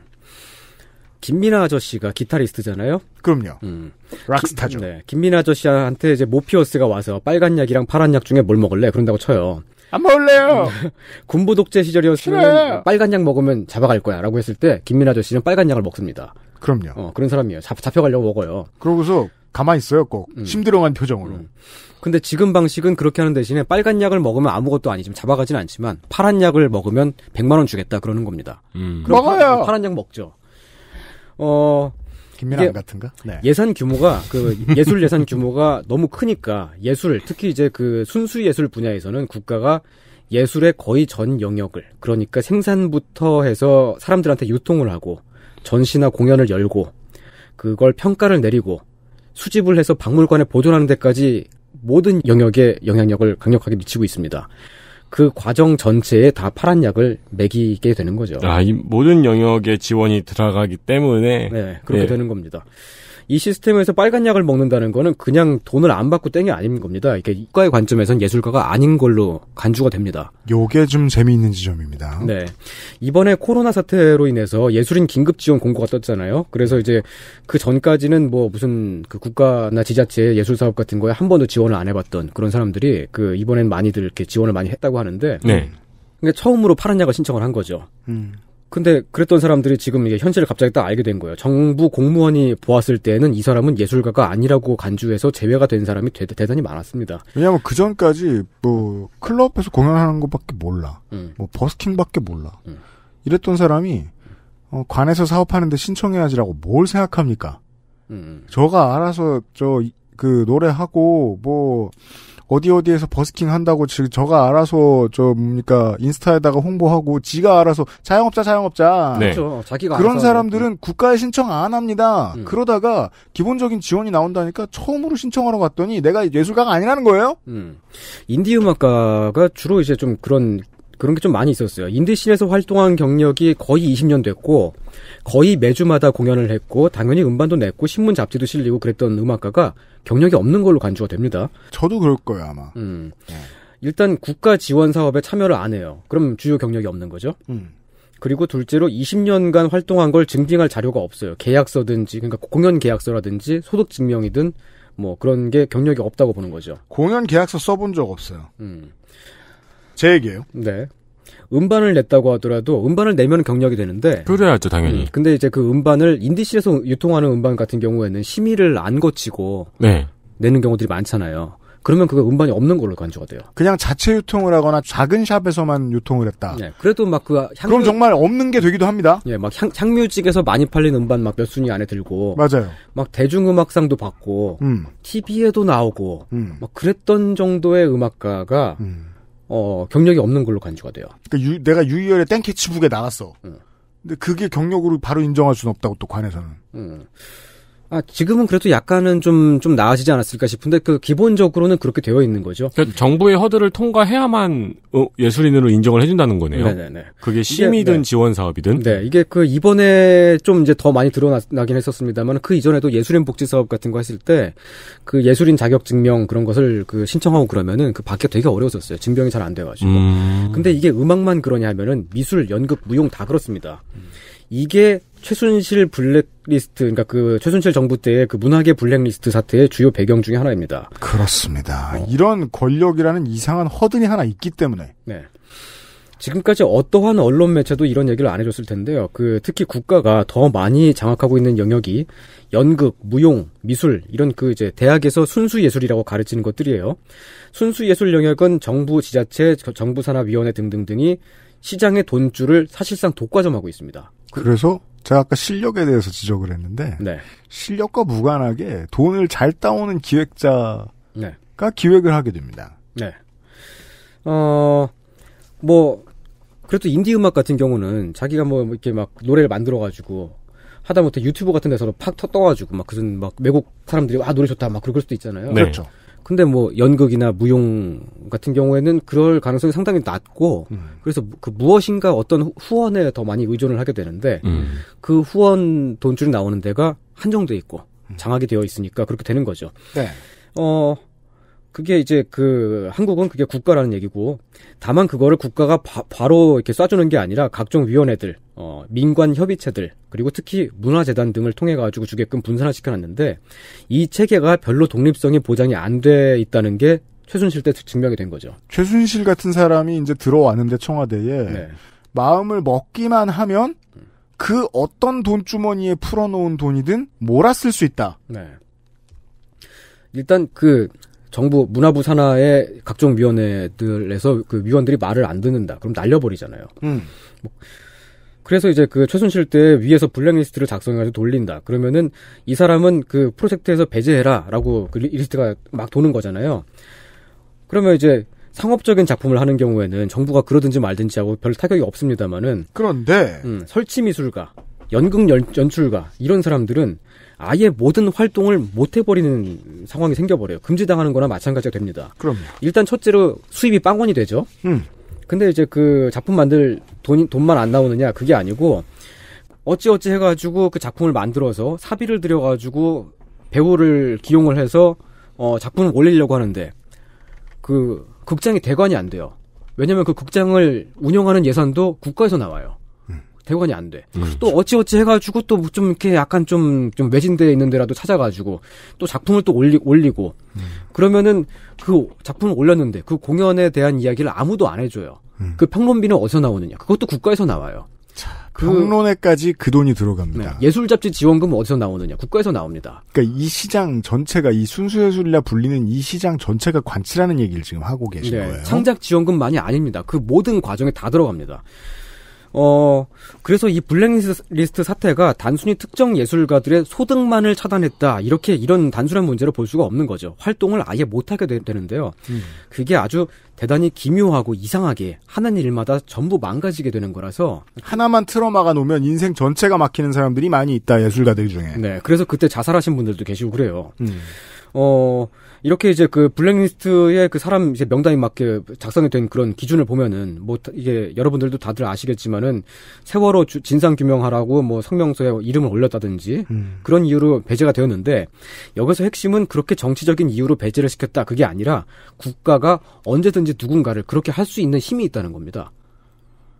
김민아 아저씨가 기타리스트잖아요. 그럼요. 음. 락스타죠. 기, 네. 김민아 아저씨한테 이제 모피어스가 와서 빨간 약이랑 파란 약 중에 뭘 먹을래? 그런다고 쳐요. 안 먹을래요. 군부 독재 시절이었으면 싫어요. 빨간 약 먹으면 잡아갈 거야라고 했을 때 김민아 아저씨는 빨간 약을 먹습니다. 그럼요. 어, 그런 사람이에요. 잡, 잡혀가려고 먹어요. 그러고서 가만히 있어요, 꼭. 음. 심드렁한 표정으로. 음. 근데 지금 방식은 그렇게 하는 대신에 빨간 약을 먹으면 아무것도 아니지만 잡아가진 않지만 파란 약을 먹으면 100만 원 주겠다 그러는 겁니다. 음. 먹어요. 파란 약 먹죠. 어 김민환 같은가? 네. 예산 규모가 그 예술 예산 규모가 너무 크니까 예술 특히 이제 그 순수 예술 분야에서는 국가가 예술의 거의 전 영역을 그러니까 생산부터 해서 사람들한테 유통을 하고 전시나 공연을 열고 그걸 평가를 내리고 수집을 해서 박물관에 보존하는 데까지 모든 영역에 영향력을 강력하게 미치고 있습니다. 그 과정 전체에 다 파란 약을 매기게 되는 거죠. 아, 이 모든 영역에 지원이 들어가기 때문에 네, 그렇게 네. 되는 겁니다. 이 시스템에서 빨간 약을 먹는다는 거는 그냥 돈을 안 받고 땡이 아닌 겁니다. 이게 이과의 관점에선 예술가가 아닌 걸로 간주가 됩니다. 요게 좀 재미있는 지점입니다. 네. 이번에 코로나 사태로 인해서 예술인 긴급 지원 공고가 떴잖아요. 그래서 이제 그 전까지는 뭐 무슨 그 국가나 지자체 예술 사업 같은 거에 한 번도 지원을 안 해봤던 그런 사람들이 그 이번엔 많이들 이렇게 지원을 많이 했다고 하는데. 네. 그러니까 처음으로 파란 약을 신청을 한 거죠. 음. 근데 그랬던 사람들이 지금 이게 현실을 갑자기 딱 알게 된 거예요. 정부 공무원이 보았을 때는 이 사람은 예술가가 아니라고 간주해서 제외가 된 사람이 대, 단히 많았습니다. 왜냐하면 그 전까지 뭐 클럽에서 공연하는 것밖에 몰라, 음. 뭐 버스킹밖에 몰라. 음. 이랬던 사람이 어, 관에서 사업하는데 신청해야지라고 뭘 생각합니까? 음. 음. 저가 알아서 저 그 노래하고 뭐 어디 어디에서 버스킹 한다고 지금 저가 알아서 저 뭡니까 인스타에다가 홍보하고 지가 알아서 자영업자 자영업자 네. 그렇죠. 자기가 그런 사람들은 국가에 신청 안 합니다. 음. 그러다가 기본적인 지원이 나온다니까 처음으로 신청하러 갔더니 내가 예술가가 아니라는 거예요. 음. 인디 음악가가 주로 이제 좀 그런 그런 게 좀 많이 있었어요. 인디씬에서 활동한 경력이 거의 20년 됐고 거의 매주마다 공연을 했고 당연히 음반도 냈고 신문 잡지도 실리고 그랬던 음악가가 경력이 없는 걸로 간주가 됩니다. 저도 그럴 거예요 아마. 음. 네. 일단 국가 지원 사업에 참여를 안 해요. 그럼 주요 경력이 없는 거죠. 음. 그리고 둘째로 20년간 활동한 걸 증빙할 자료가 없어요. 계약서든지 그러니까 공연 계약서라든지 소득 증명이든 뭐 그런 게 경력이 없다고 보는 거죠. 공연 계약서 써본 적 없어요. 음. 제 얘기예요. 네. 음반을 냈다고 하더라도 음반을 내면 경력이 되는데 그래야죠 당연히. 음, 근데 이제 그 음반을 인디실에서 유통하는 음반 같은 경우에는 심의를 안 거치고 네. 내는 경우들이 많잖아요. 그러면 그거 음반이 없는 걸로 간주가 돼요. 그냥 자체 유통을 하거나 작은 샵에서만 유통을 했다. 네, 그래도 막그 향. 그럼 정말 없는 게 되기도 합니다. 예, 네, 막 향, 향뮤직에서 많이 팔린 음반 막 몇 순위 안에 들고. 맞아요. 막 대중음악상도 받고, 음. TV에도 나오고, 음. 막 그랬던 정도의 음악가가 음. 어, 경력이 없는 걸로 간주가 돼요. 그니까 내가 유희열의 땡캐치북에 나왔어. 음. 근데 그게 경력으로 바로 인정할 수는 없다고 또 관에서는. 음. 아, 지금은 그래도 약간은 좀, 좀 나아지지 않았을까 싶은데, 그, 기본적으로는 그렇게 되어 있는 거죠. 그러니까 정부의 허들을 통과해야만 어, 예술인으로 인정을 해준다는 거네요. 네네네. 그게 심의든 네. 지원 사업이든. 네, 이게 그, 이번에 좀 이제 더 많이 드러나긴 했었습니다만, 그 이전에도 예술인 복지 사업 같은 거 했을 때, 그 예술인 자격 증명 그런 것을 그 신청하고 그러면은 그 받기가 되게 어려웠었어요. 증명이 잘 안 돼가지고. 음... 근데 이게 음악만 그러냐 하면은 미술, 연극, 무용 다 그렇습니다. 음... 이게 최순실 블랙리스트, 그러니까 그 최순실 정부 때의 그 문학의 블랙리스트 사태의 주요 배경 중의 하나입니다. 그렇습니다. 어. 이런 권력이라는 이상한 허든이 하나 있기 때문에. 네. 지금까지 어떠한 언론 매체도 이런 얘기를 안 해줬을 텐데요. 그 특히 국가가 더 많이 장악하고 있는 영역이 연극, 무용, 미술 이런 그 이제 대학에서 순수 예술이라고 가르치는 것들이에요. 순수 예술 영역은 정부, 지자체, 정부 산하 위원회 등등등이 시장의 돈줄을 사실상 독과점하고 있습니다. 그- 그래서 제가 아까 실력에 대해서 지적을 했는데 네. 실력과 무관하게 돈을 잘 따오는 기획자가 네. 기획을 하게 됩니다. 네. 어, 뭐 그래도 인디 음악 같은 경우는 자기가 뭐 이렇게 막 노래를 만들어 가지고 하다못해 유튜브 같은 데서 팍터 떠가지고 막 그런 막 외국 사람들이 아 노래 좋다 막 그럴 수도 있잖아요. 네. 그렇죠. 근데 뭐 연극이나 무용 같은 경우에는 그럴 가능성이 상당히 낮고 음. 그래서 그 무엇인가 어떤 후원에 더 많이 의존을 하게 되는데 음. 그 후원 돈줄이 나오는 데가 한정돼 있고 음. 장악이 되어 있으니까 그렇게 되는 거죠. 네. 어 그게 이제 그 한국은 그게 국가라는 얘기고 다만 그거를 국가가 바, 로 이렇게 쏴주는 게 아니라 각종 위원회들 어, 민관 협의체들 그리고 특히 문화재단 등을 통해 가지고 주게끔 분산화 시켜놨는데 이 체계가 별로 독립성이 보장이 안 돼 있다는 게 최순실 때 증명이 된 거죠. 최순실 같은 사람이 이제 들어왔는데 청와대에 네. 마음을 먹기만 하면 그 어떤 돈주머니에 풀어놓은 돈이든 몰았을 수 있다. 네. 일단 그 정부 문화부 산하의 각종 위원회들에서 그 위원들이 말을 안 듣는다. 그럼 날려버리잖아요. 음. 뭐 그래서 이제 그 최순실 때 위에서 블랙리스트를 작성해가지고 돌린다. 그러면은 이 사람은 그 프로젝트에서 배제해라라고 그 리스트가 막 도는 거잖아요. 그러면 이제 상업적인 작품을 하는 경우에는 정부가 그러든지 말든지 하고 별 타격이 없습니다만은 그런데 음, 설치 미술가, 연극 연, 연출가 이런 사람들은 아예 모든 활동을 못 해버리는 상황이 생겨버려요. 금지당하는 거나 마찬가지가 됩니다. 그럼요. 일단 첫째로 수입이 빵원이 되죠. 음. 근데 이제 그 작품 만들 돈 돈만 안 나오느냐 그게 아니고 어찌어찌 해가지고 그 작품을 만들어서 사비를 들여가지고 배우를 기용을 해서 어, 작품을 올리려고 하는데 그 극장이 대관이 안 돼요. 왜냐면 그 극장을 운영하는 예산도 국가에서 나와요. 음. 대관이 안 돼. 음. 또 어찌어찌 해가지고 또 좀 이렇게 약간 좀, 좀 외진데 있는 데라도 찾아가지고 또 작품을 또 올리, 올리고 음. 그러면은 그 작품을 올렸는데 그 공연에 대한 이야기를 아무도 안 해줘요. 음. 그 평론비는 어디서 나오느냐? 그것도 국가에서 나와요. 자, 그 평론에까지 그 돈이 들어갑니다. 네, 예술 잡지 지원금은 어디서 나오느냐? 국가에서 나옵니다. 그러니까 이 시장 전체가 이 순수 예술이라 불리는 이 시장 전체가 관치라는 얘기를 지금 하고 계신 네, 거예요. 창작 지원금만이 아닙니다. 그 모든 과정에 다 들어갑니다. 어, 그래서 이 블랙리스트 사태가 단순히 특정 예술가들의 소득만을 차단했다. 이렇게 이런 단순한 문제로 볼 수가 없는 거죠. 활동을 아예 못하게 되, 는데요 음. 그게 아주 대단히 기묘하고 이상하게 하는 일마다 전부 망가지게 되는 거라서 하나만 틀어막아 놓으면 인생 전체가 막히는 사람들이 많이 있다 예술가들 중에. 네, 그래서 그때 자살하신 분들도 계시고 그래요. 음. 어 이렇게 이제 그 블랙리스트의 그 사람 이제 명단이 맞게 작성이 된 그런 기준을 보면은 뭐 이게 여러분들도 다들 아시겠지만은 세월호 진상 규명하라고 뭐 성명서에 이름을 올렸다든지 음. 그런 이유로 배제가 되었는데 여기서 핵심은 그렇게 정치적인 이유로 배제를 시켰다 그게 아니라 국가가 언제든지 누군가를 그렇게 할 수 있는 힘이 있다는 겁니다.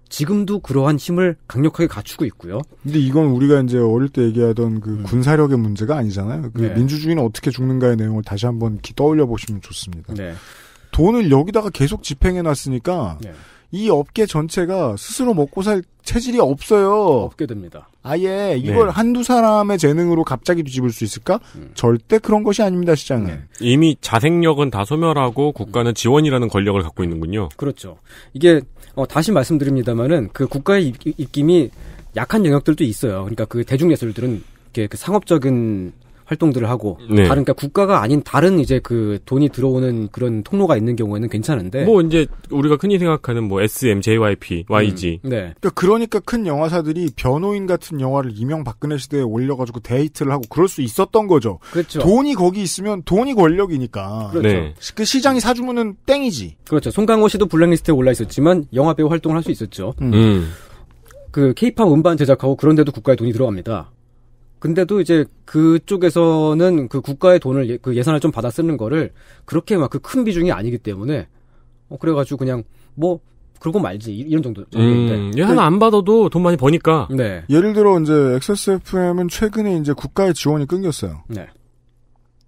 지금도 그러한 힘을 강력하게 갖추고 있고요. 근데 이건 우리가 이제 어릴 때 얘기하던 그 음. 군사력의 문제가 아니잖아요. 그 네. 민주주의는 어떻게 죽는가의 내용을 다시 한번 떠올려 보시면 좋습니다. 네. 돈을 여기다가 계속 집행해 놨으니까 네. 이 업계 전체가 스스로 먹고 살 체질이 없어요. 없게 됩니다. 아예 네. 이걸 네. 한두 사람의 재능으로 갑자기 뒤집을 수 있을까? 음. 절대 그런 것이 아닙니다, 시장은. 네. 이미 자생력은 다 소멸하고 국가는 지원이라는 권력을 갖고 있는군요. 그렇죠. 이게 어, 다시 말씀드립니다만은 그 국가의 입, 입김이 약한 영역들도 있어요. 그러니까 그 대중예술들은 이렇게 그 상업적인 활동들을 하고 음. 네. 다른 그러니까 국가가 아닌 다른 이제 그 돈이 들어오는 그런 통로가 있는 경우에는 괜찮은데 뭐 이제 우리가 흔히 생각하는 뭐 SM, JYP, YG 음, 네. 그러니까, 그러니까 큰 영화사들이 변호인 같은 영화를 이명 박근혜 시대에 올려가지고 데이트를 하고 그럴 수 있었던 거죠. 그렇죠. 돈이 거기 있으면 돈이 권력이니까. 그렇죠. 네. 그 시장이 사주면은 땡이지. 그렇죠. 송강호 씨도 블랙리스트에 올라 있었지만 영화 배우 활동을 할 수 있었죠. 음. 음. 그 케이팝 음반 제작하고 그런데도 국가에 돈이 들어갑니다. 근데도 이제 그쪽에서는 그 국가의 돈을 예, 그 예산을 좀 받아 쓰는 거를 그렇게 막 그 큰 비중이 아니기 때문에 어 그래가지고 그냥 뭐 그러고 말지 이런 정도. 음, 예산 네. 안 받아도 돈 많이 버니까. 네. 예를 들어 이제 XSFM은 최근에 이제 국가의 지원이 끊겼어요. 네.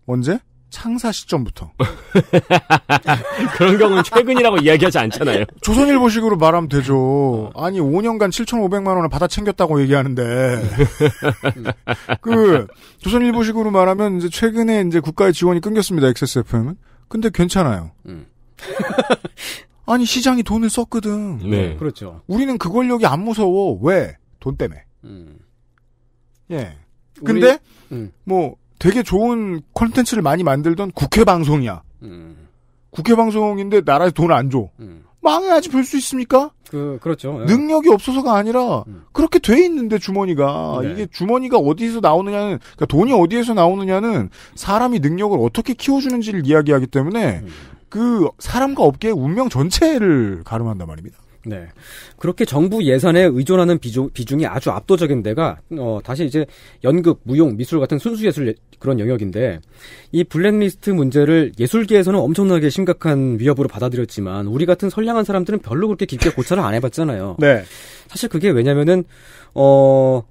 언제? 창사 시점부터. 그런 경우는 최근이라고 이야기하지 않잖아요. 조선일보식으로 말하면 되죠. 아니 5년간 7,500만 원을 받아 챙겼다고 얘기하는데 그 조선일보식으로 말하면 이제 최근에 이제 국가의 지원이 끊겼습니다. XSFM은. 근데 괜찮아요. 음. 아니 시장이 돈을 썼거든. 네. 그렇죠. 우리는 그 권력이 안 무서워. 왜? 돈 때문에. 음. 예. 근데 우리... 음. 뭐 되게 좋은 콘텐츠를 많이 만들던 국회 방송이야. 음. 국회 방송인데 나라에서 돈안 줘. 음. 망해야지 볼수 있습니까? 그 그렇죠. 예. 능력이 없어서가 아니라 음. 그렇게 돼 있는데 주머니가 네. 이게 주머니가 어디서 나오느냐는 그러니까 돈이 어디에서 나오느냐는 사람이 능력을 어떻게 키워주는지를 이야기하기 때문에 음. 그 사람과 업계의 운명 전체를 가름한단 말입니다. 네. 그렇게 정부 예산에 의존하는 비중, 비중이 아주 압도적인 데가 어, 다시 이제 연극, 무용, 미술 같은 순수 예술 예, 그런 영역인데 이 블랙리스트 문제를 예술계에서는 엄청나게 심각한 위협으로 받아들였지만 우리 같은 선량한 사람들은 별로 그렇게 깊게 고찰을 안 해봤잖아요. 네. 사실 그게 왜냐면은 어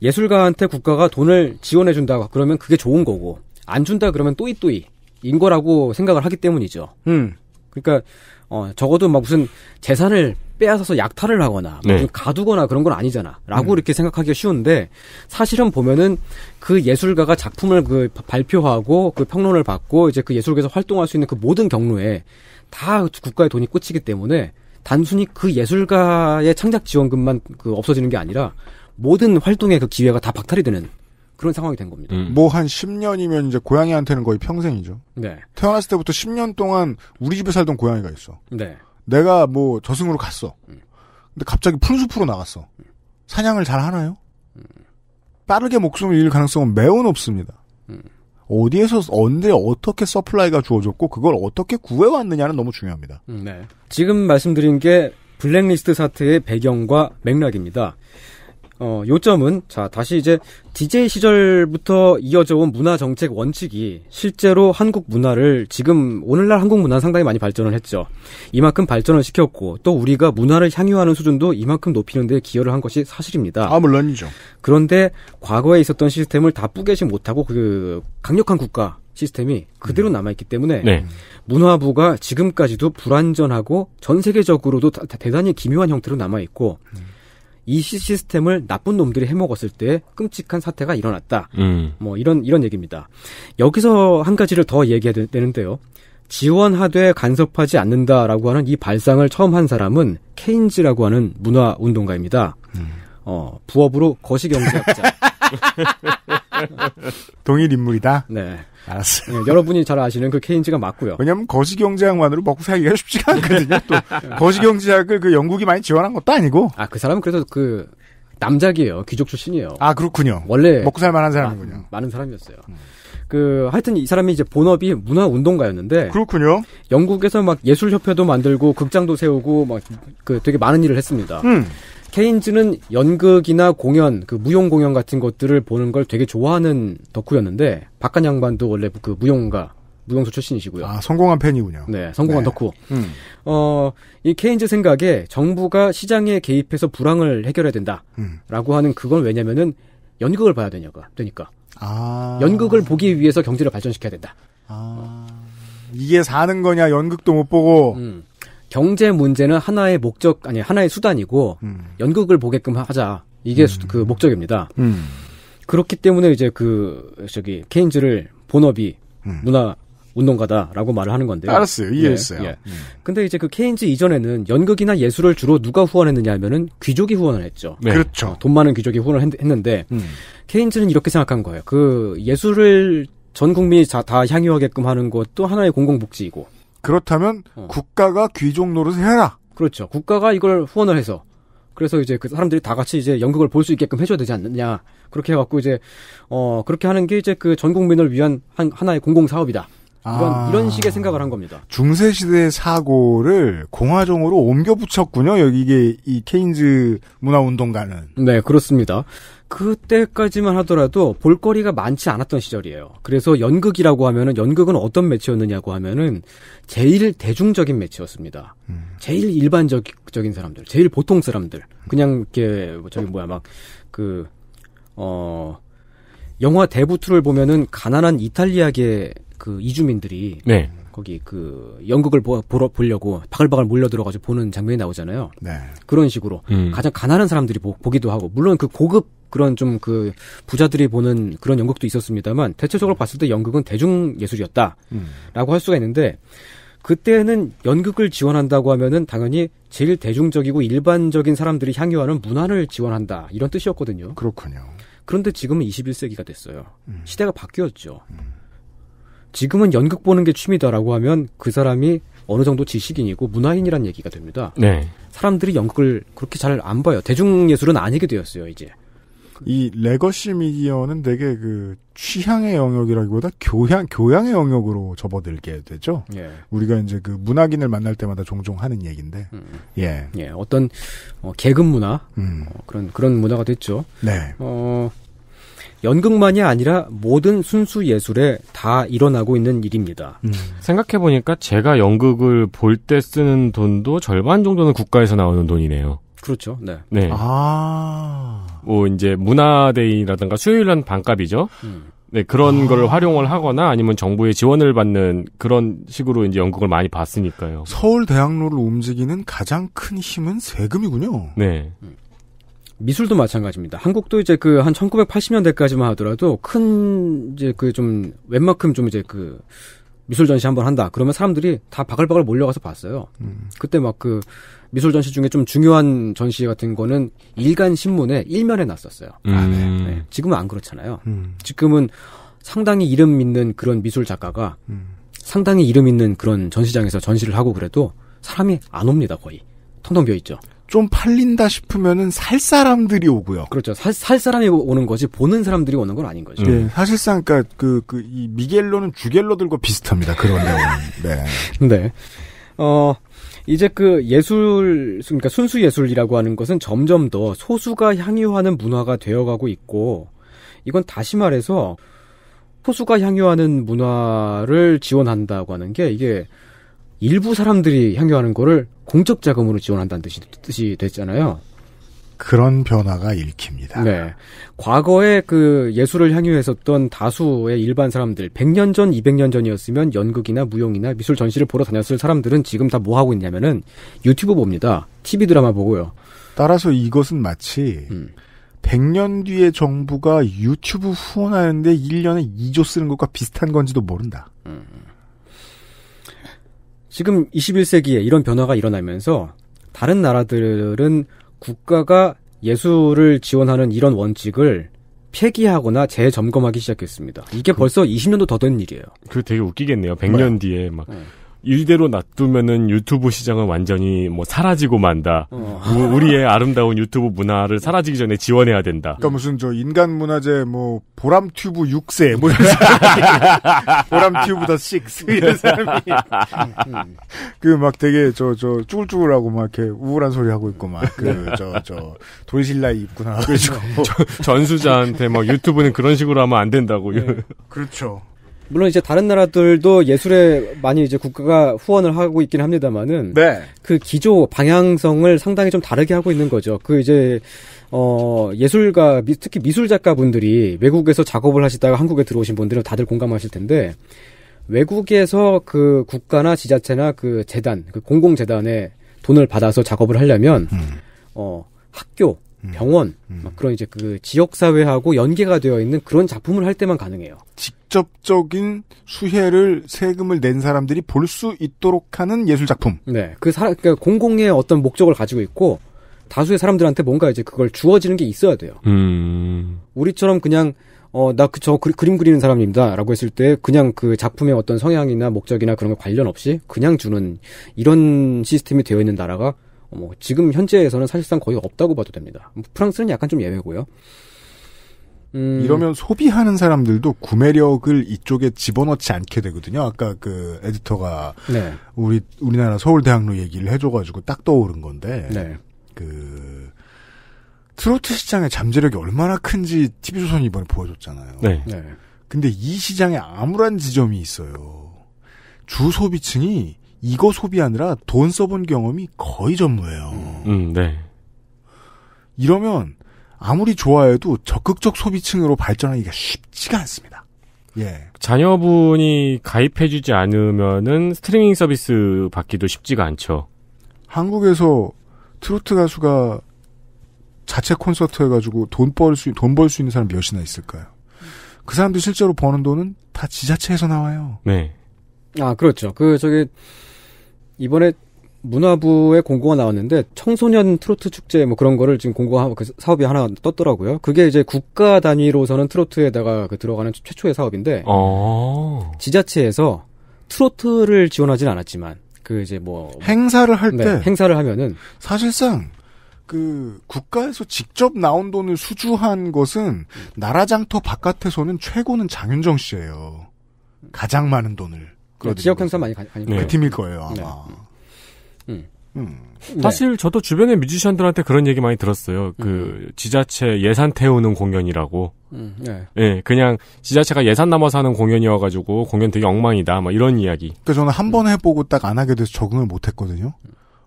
예술가한테 국가가 돈을 지원해 준다 그러면 그게 좋은 거고 안 준다 그러면 또이또이인 거라고 생각을 하기 때문이죠. 음. 그러니까 어, 적어도 막 무슨 재산을 빼앗아서 약탈을 하거나 네. 가두거나 그런 건 아니잖아라고 음. 이렇게 생각하기가 쉬운데 사실은 보면은 그 예술가가 작품을 그 발표하고 그 평론을 받고 이제 그 예술계에서 활동할 수 있는 그 모든 경로에 다 국가의 돈이 꽂히기 때문에 단순히 그 예술가의 창작 지원금만 그 없어지는 게 아니라 모든 활동의 그 기회가 다 박탈이 되는 그런 상황이 된 겁니다. 음. 뭐한 10년이면 이제 고양이한테는 거의 평생이죠. 네. 태어났을 때부터 10년 동안 우리 집에 살던 고양이가 있어. 네. 내가 뭐 저승으로 갔어. 음. 근데 갑자기 푸숲으로 나갔어. 음. 사냥을 잘 하나요? 음. 빠르게 목숨을 잃을 가능성은 매우 높습니다. 음. 어디에서 언제 어떻게 서플라이가 주어졌고 그걸 어떻게 구해왔느냐는 너무 중요합니다. 음, 네. 지금 말씀드린 게 블랙리스트 사태의 배경과 맥락입니다. 어, 요점은 자 다시 이제 DJ 시절부터 이어져온 문화 정책 원칙이 실제로 한국 문화를 지금 오늘날 한국 문화는 상당히 많이 발전을 했죠. 이만큼 발전을 시켰고 또 우리가 문화를 향유하는 수준도 이만큼 높이는 데 기여를 한 것이 사실입니다. 아 물론이죠. 그런데 과거에 있었던 시스템을 다 뿌개지 못하고 그 강력한 국가 시스템이 그대로 음. 남아있기 때문에 네. 문화부가 지금까지도 불완전하고 전 세계적으로도 대단히 기묘한 형태로 남아있고 음. 이 시스템을 나쁜 놈들이 해먹었을 때 끔찍한 사태가 일어났다. 음. 뭐 이런 이런 얘기입니다. 여기서 한 가지를 더 얘기해야 되는데요. 지원하되 간섭하지 않는다라고 하는 이 발상을 처음 한 사람은 케인즈라고 하는 문화 운동가입니다. 음. 어, 부업으로 거시경제학자. 동일 인물이다. 네. 알았어 네, 여러분이 잘 아시는 그 케인즈가 맞고요. 왜냐면 거시경제학만으로 먹고 살기가 쉽지가 않거든요. 또 거시경제학을 그 영국이 많이 지원한 것도 아니고. 아 그 사람은 그래서 그 남작이에요. 귀족 출신이에요. 아 그렇군요. 원래 먹고 살만한 사람이군요. 마, 많은 사람이었어요. 음. 그 하여튼 이 사람이 이제 본업이 문화 운동가였는데 그렇군요. 영국에서 막 예술 협회도 만들고 극장도 세우고 막 그 되게 많은 일을 했습니다. 음. 케인즈는 연극이나 공연, 그 무용 공연 같은 것들을 보는 걸 되게 좋아하는 덕후였는데 박한 양반도 원래 그 무용가, 무용수 출신이시고요. 아 성공한 팬이군요. 네, 성공한 네. 덕후. 음. 어이 케인즈 생각에 정부가 시장에 개입해서 불황을 해결해야 된다라고 음. 하는 그건 왜냐면은 연극을 봐야 되니까 되니까. 아. 연극을 보기 위해서 경제를 발전시켜야 된다. 아. 어. 이게 사는 거냐 연극도 못 보고 음. 경제 문제는 하나의 목적 아니 하나의 수단이고 음. 연극을 보게끔 하자 이게 음. 수, 그 목적입니다. 음. 그렇기 때문에 이제 그 저기 케인즈를 본업이 음. 문화 운동가다라고 말을 하는 건데요. 알았어요, 예, 이해했어요. 예, 예. 근데 이제 그 케인즈 이전에는 연극이나 예술을 주로 누가 후원했느냐 하면은 귀족이 후원을 했죠. 네. 그렇죠. 어, 돈 많은 귀족이 후원을 했, 는데 음. 케인즈는 이렇게 생각한 거예요. 그 예술을 전 국민이 다, 다 향유하게끔 하는 것도 하나의 공공복지이고 그렇다면 어. 국가가 귀족 노릇을 해라. 그렇죠. 국가가 이걸 후원을 해서 그래서 이제 그 사람들이 다 같이 이제 연극을 볼 수 있게끔 해줘야 되지 않느냐 그렇게 해갖고 이제 어 그렇게 하는 게 이제 그 전 국민을 위한 한 하나의 공공 사업이다. 이런, 아, 이런 식의 생각을 한 겁니다. 중세 시대의 사고를 공화정으로 옮겨 붙였군요. 여기 이게 이 케인즈 문화 운동가는. 네, 그렇습니다. 그때까지만 하더라도 볼거리가 많지 않았던 시절이에요. 그래서 연극이라고 하면은 연극은 어떤 매체였느냐고 하면은 제일 대중적인 매체였습니다. 음. 제일 일반적인 사람들, 제일 보통 사람들, 그냥 이렇게 뭐 저기 뭐야 막 그 어 영화 대부투를 보면은 가난한 이탈리아계 그 이주민들이 네. 거기 그 연극을 보, 보러 보려고 바글바글 몰려 들어가서 보는 장면이 나오잖아요. 네. 그런 식으로 음. 가장 가난한 사람들이 보, 기도 하고 물론 그 고급 그런 좀 그 부자들이 보는 그런 연극도 있었습니다만 대체적으로 봤을 때 연극은 대중 예술이었다라고 음. 할 수가 있는데 그때는 연극을 지원한다고 하면은 당연히 제일 대중적이고 일반적인 사람들이 향유하는 문화를 지원한다 이런 뜻이었거든요. 그렇군요. 그런데 지금은 21세기가 됐어요. 음. 시대가 바뀌었죠. 음. 지금은 연극 보는 게 취미다라고 하면 그 사람이 어느 정도 지식인이고 문화인이라는 얘기가 됩니다. 네. 사람들이 연극을 그렇게 잘 안 봐요. 대중 예술은 아니게 되었어요 이제. 이 레거시 미디어는 되게 그 취향의 영역이라기보다 교양 교양의 영역으로 접어들게 되죠. 예. 우리가 이제 그 문학인을 만날 때마다 종종 하는 얘기인데, 음. 예, 예, 어떤 어, 계급 문화 음. 어, 그런 그런 문화가 됐죠. 네. 어, 연극만이 아니라 모든 순수 예술에 다 일어나고 있는 일입니다. 음. 생각해 보니까 제가 연극을 볼 때 쓰는 돈도 절반 정도는 국가에서 나오는 돈이네요. 그렇죠. 네. 네. 아. 뭐 이제 문화데이라든가 수요일 날 반값이죠. 음. 네, 그런 아. 걸 활용을 하거나 아니면 정부의 지원을 받는 그런 식으로 이제 연극을 많이 봤으니까요. 서울 대학로를 움직이는 가장 큰 힘은 세금이군요. 네. 미술도 마찬가지입니다. 한국도 이제 그 한 1980년대까지만 하더라도 큰 이제 그 좀 웬만큼 좀 이제 그 미술 전시 한번 한다. 그러면 사람들이 다 바글바글 몰려가서 봤어요. 음. 그때 막그 미술 전시 중에 좀 중요한 전시 같은 거는 일간 신문에 1면에 났었어요. 음. 아, 네. 네. 지금은 안 그렇잖아요. 음. 지금은 상당히 이름 있는 그런 미술 작가가 음. 상당히 이름 있는 그런 전시장에서 전시를 하고 그래도 사람이 안 옵니다 거의 텅텅 비어 있죠. 좀 팔린다 싶으면은 살 사람들이 오고요. 그렇죠. 살, 살 사람이 오는 거지 보는 사람들이 오는 건 아닌 거죠. 네, 사실상 그러니까 그그 이 미겔로는 주겔로들과 비슷합니다. 그런 내용. 네. 네. 어 이제 그 예술, 그러니까 순수 예술이라고 하는 것은 점점 더 소수가 향유하는 문화가 되어가고 있고, 이건 다시 말해서 소수가 향유하는 문화를 지원한다고 하는 게 이게 일부 사람들이 향유하는 거를 공적 자금으로 지원한다는 뜻이, 뜻이 됐잖아요. 그런 변화가 읽힙니다. 네. 과거에 그 예술을 향유했었던 다수의 일반 사람들, 100년 전, 200년 전이었으면 연극이나 무용이나 미술 전시를 보러 다녔을 사람들은 지금 다 뭐 하고 있냐면은 유튜브 봅니다. TV 드라마 보고요. 따라서 이것은 마치 음. 100년 뒤에 정부가 유튜브 후원하는데 1년에 2조 쓰는 것과 비슷한 건지도 모른다. 음. 지금 21세기에 이런 변화가 일어나면서 다른 나라들은 국가가 예술을 지원하는 이런 원칙을 폐기하거나 재점검하기 시작했습니다. 이게 그, 벌써 20년도 더 된 일이에요. 그 되게 웃기겠네요. 100년 네. 뒤에 막 네. 이대로 놔두면은 유튜브 시장은 완전히 뭐 사라지고 만다. 어. 우리의 아름다운 유튜브 문화를 사라지기 전에 지원해야 된다. 그러니까 무슨 저 인간 문화재 뭐 보람튜브 6세 뭐 보람튜브 더6 이런 사람이 뭐 그막 되게 저 저 쭈글쭈글하고 막 이렇게 우울한 소리 하고 있고 막 그 저 저 돌실라이 입구나 그렇죠. 전수자한테 막 유튜브는 그런 식으로 하면 안 된다고. 네. 그렇죠. 물론 이제 다른 나라들도 예술에 많이 이제 국가가 후원을 하고 있긴 합니다만은 네. 그 기조 방향성을 상당히 좀 다르게 하고 있는 거죠. 그 이제 어 예술가 특히 미술 작가분들이 외국에서 작업을 하시다가 한국에 들어오신 분들은 다들 공감하실 텐데 외국에서 그 국가나 지자체나 그 재단, 그 공공재단에 돈을 받아서 작업을 하려면 음. 어 학교 음. 병원 음. 뭐 그런 이제 그 지역 사회하고 연계가 되어 있는 그런 작품을 할 때만 가능해요. 직접적인 수혜를 세금을 낸 사람들이 볼 수 있도록 하는 예술 작품. 네, 그 사, 그러니까 공공의 어떤 목적을 가지고 있고 다수의 사람들한테 뭔가 이제 그걸 주어지는 게 있어야 돼요. 음. 우리처럼 그냥 어, 나 그, 저 그, 림 그리는 사람입니다. 라고 했을 때, 그냥 그 작품의 어떤 성향이나 목적이나 그런 거 관련 없이 그냥 주는 이런 시스템이 되어 있는 나라가 뭐 지금 현재에서는 사실상 거의 없다고 봐도 됩니다. 프랑스는 약간 좀 예외고요. 음... 이러면 소비하는 사람들도 구매력을 이쪽에 집어넣지 않게 되거든요. 아까 그 에디터가 네. 우리 우리나라 서울대학로 얘기를 해줘가지고 딱 떠오른 건데 네. 그 트로트 시장의 잠재력이 얼마나 큰지 TV조선 이번에 이 보여줬잖아요. 네. 네. 근데 이 시장에 암울한 지점이 있어요. 주 소비층이 이거 소비하느라 돈 써본 경험이 거의 전무예요. 음, 네. 이러면 아무리 좋아해도 적극적 소비층으로 발전하기가 쉽지가 않습니다. 예. 자녀분이 가입해주지 않으면은 스트리밍 서비스 받기도 쉽지가 않죠. 한국에서 트로트 가수가 자체 콘서트 해가지고 돈 벌 수, 돈 벌 수 있는 사람 몇이나 있을까요? 그 사람들 실제로 버는 돈은 다 지자체에서 나와요. 네. 아, 그렇죠. 그, 저기, 이번에 문화부에 공고가 나왔는데 청소년 트로트 축제 뭐 그런 거를 지금 공고하고 그 사업이 하나 떴더라고요. 그게 이제 국가 단위로서는 트로트에다가 그 들어가는 최초의 사업인데 어. 지자체에서 트로트를 지원하진 않았지만 그 이제 뭐 행사를 할때 네, 행사를 하면은 사실상 그 국가에서 직접 나온 돈을 수주한 것은 나라 장터 바깥에서는 최고는 장윤정 씨예요. 가장 많은 돈을 그 지역 행사 많이 가니까 그 네. 그 팀일 거예요 아마. 네. 음. 음. 음. 음. 네. 사실 네. 저도 주변의 뮤지션들한테 그런 얘기 많이 들었어요. 그 음, 음. 지자체 예산 태우는 공연이라고. 음, 네. 예, 그냥 지자체가 예산 남아서 하는 공연이어가지고 공연 되게 엉망이다. 막 이런 이야기. 그 저는 한 번 해보고 딱 안 하게 돼서 적응을 못했거든요.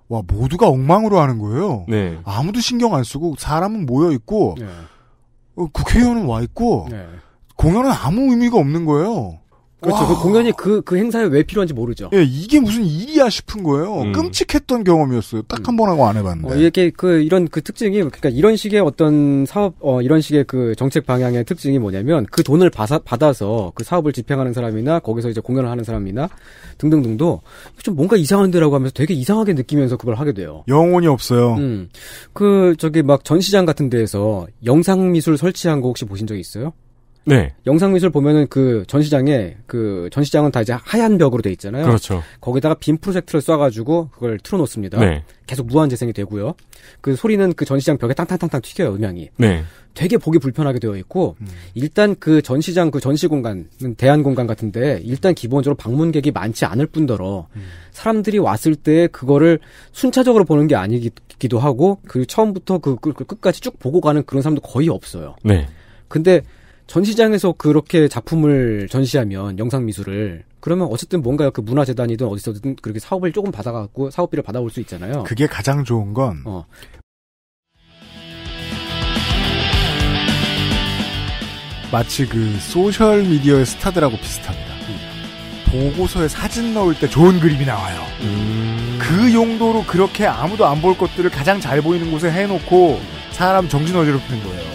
와 모두가 엉망으로 하는 거예요. 네. 아무도 신경 안 쓰고 사람은 모여 있고 네. 어, 국회의원은 와 있고 공연은 아무 의미가 없는 거예요. 그렇죠. 그 공연이 그, 그 행사에 왜 필요한지 모르죠. 예, 이게 무슨 일이야 싶은 거예요. 음. 끔찍했던 경험이었어요. 딱 한 번 하고 안 해봤는데. 어, 이렇게 그, 이런 그 특징이, 그러니까 이런 식의 어떤 사업, 어, 이런 식의 그 정책 방향의 특징이 뭐냐면 그 돈을 받아, 받아서 그 사업을 집행하는 사람이나 거기서 이제 공연을 하는 사람이나 등등등도 좀 뭔가 이상한데라고 하면서 되게 이상하게 느끼면서 그걸 하게 돼요. 영혼이 없어요. 음. 그, 저기 막 전시장 같은 데에서 영상미술 설치한 거 혹시 보신 적 있어요? 네. 영상 미술 보면은 그 전시장에 그 전시장은 다 이제 하얀 벽으로 돼 있잖아요. 그렇죠. 거기다가 빔 프로젝트를 쏴가지고 그걸 틀어놓습니다. 네. 계속 무한 재생이 되고요. 그 소리는 그 전시장 벽에 땅땅땅땅 튀겨요 음향이. 네. 되게 보기 불편하게 되어 있고 음. 일단 그 전시장 그 전시 공간은 대한 공간 같은데 일단 기본적으로 방문객이 많지 않을 뿐더러 음. 사람들이 왔을 때 그거를 순차적으로 보는 게 아니기도 하고 그리고 처음부터 그, 그, 그 끝까지 쭉 보고 가는 그런 사람도 거의 없어요. 네. 근데 전시장에서 그렇게 작품을 전시하면 영상 미술을 그러면 어쨌든 뭔가 그 문화재단이든 어디서든 그렇게 사업을 조금 받아갖고 사업비를 받아올 수 있잖아요. 그게 가장 좋은 건 어. 마치 그 소셜 미디어의 스타들하고 비슷합니다. 음. 보고서에 사진 넣을 때 좋은 그림이 나와요. 음. 그 용도로 그렇게 아무도 안 볼 것들을 가장 잘 보이는 곳에 해놓고 사람 정신 어지럽히는 거예요.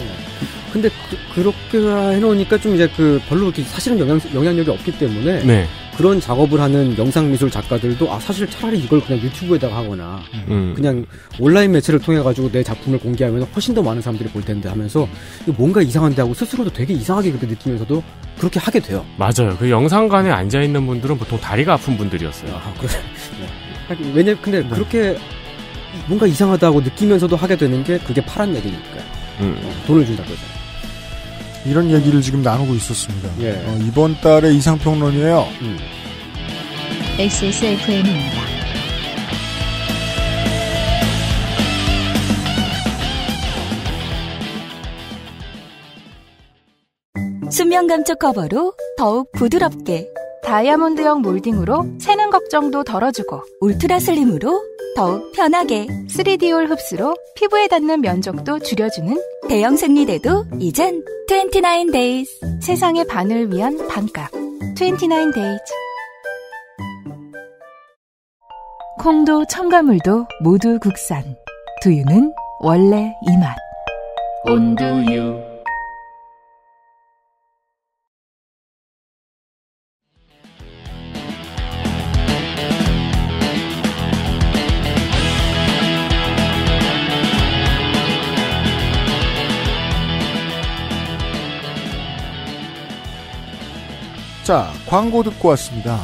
근데 그, 렇게 해놓으니까 좀 이제 그 별로 이렇게 사실은 영향, 영향력이 없기 때문에 네. 그런 작업을 하는 영상 미술 작가들도 아 사실 차라리 이걸 그냥 유튜브에다가 하거나 음. 그냥 온라인 매체를 통해 가지고 내 작품을 공개하면 훨씬 더 많은 사람들이 볼 텐데 하면서 뭔가 이상한데 하고 스스로도 되게 이상하게 그렇게 느끼면서도 그렇게 하게 돼요. 맞아요. 그 영상관에 앉아 있는 분들은 보통 다리가 아픈 분들이었어요. 아, 그래. 네. 왜냐 근데 네. 그렇게 뭔가 이상하다고 느끼면서도 하게 되는 게 그게 파란 얘기니까 음. 어, 돈을 준다고 해서. 이런 얘기를 지금 나누고 있었습니다. 예. 어, 이번 달의 이상평론이에요. 음. XSFM입니다. 수면 감촉 커버로 더욱 부드럽게. 다이아몬드형 몰딩으로 새는 걱정도 덜어주고 울트라 슬림으로 더욱 편하게 3D올 흡수로 피부에 닿는 면적도 줄여주는 대형 생리대도 이젠 29days 세상의 반을 위한 반값 29days 콩도 첨가물도 모두 국산 두유는 원래 이맛 온두유 자, 광고 듣고 왔습니다.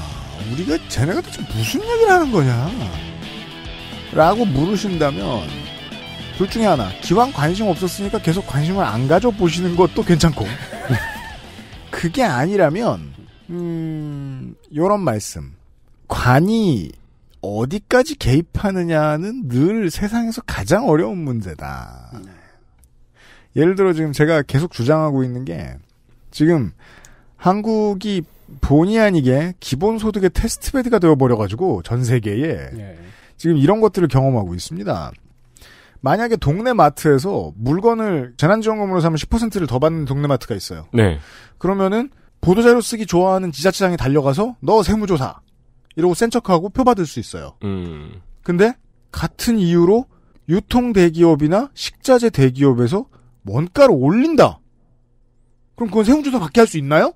우리가 쟤네가 도대체 무슨 얘기를 하는 거냐? 라고 물으신다면, 둘 중에 하나, 기왕 관심 없었으니까 계속 관심을 안 가져보시는 것도 괜찮고, 그게 아니라면, 음, 이런 말씀. 관이 어디까지 개입하느냐는 늘 세상에서 가장 어려운 문제다. 네. 예를 들어 지금 제가 계속 주장하고 있는 게, 지금 한국이 본의 아니게 기본소득의 테스트베드가 되어버려가지고 전 세계에 네. 지금 이런 것들을 경험하고 있습니다. 만약에 동네 마트에서 물건을 재난지원금으로 사면 10%를 더 받는 동네 마트가 있어요. 네. 그러면은 보도자료 쓰기 좋아하는 지자체장이 달려가서 너 세무조사 이러고 센 척하고 표 받을 수 있어요. 음. 근데 같은 이유로 유통 대기업이나 식자재 대기업에서 원가를 올린다. 그럼 그건 세무조사 밖에 할 수 있나요?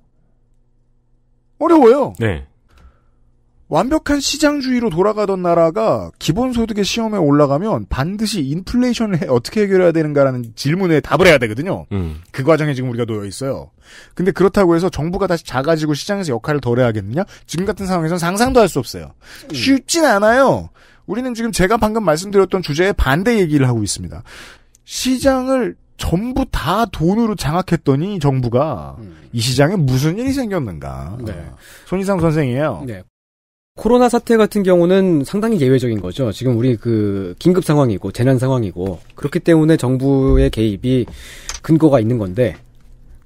어려워요. 네. 완벽한 시장주의로 돌아가던 나라가 기본소득의 시험에 올라가면 반드시 인플레이션을 해, 어떻게 해결해야 되는가라는 질문에 답을 해야 되거든요. 음. 그 과정에 지금 우리가 놓여 있어요. 근데 그렇다고 해서 정부가 다시 작아지고 시장에서 역할을 덜 해야겠느냐? 지금 같은 상황에서는 상상도 할 수 없어요. 음. 쉽진 않아요. 우리는 지금 제가 방금 말씀드렸던 주제에 반대 얘기를 하고 있습니다. 시장을 전부 다 돈으로 장악했더니 정부가 음. 이 시장에 무슨 일이 생겼는가. 네. 손희상 선생이에요. 네. 코로나 사태 같은 경우는 상당히 예외적인 거죠. 지금 우리 그 긴급 상황이고 재난 상황이고 그렇기 때문에 정부의 개입이 근거가 있는 건데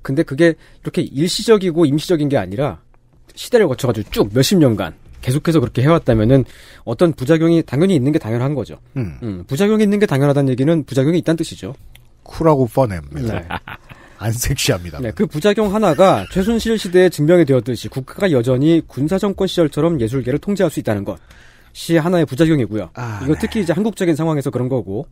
근데 그게 이렇게 일시적이고 임시적인 게 아니라 시대를 거쳐가지고 쭉 몇십 년간 계속해서 그렇게 해왔다면은 어떤 부작용이 당연히 있는 게 당연한 거죠. 음. 음, 부작용이 있는 게 당연하다는 얘기는 부작용이 있다는 뜻이죠. 쿨하고 뻔합니다. 네. 네. 안 섹시합니다. 네, 그 부작용 하나가 최순실 시대에 증명이 되었듯이 국가가 여전히 군사정권 시절처럼 예술계를 통제할 수 있다는 것이 하나의 부작용이고요. 아, 이거 네. 특히 이제 한국적인 상황에서 그런 거고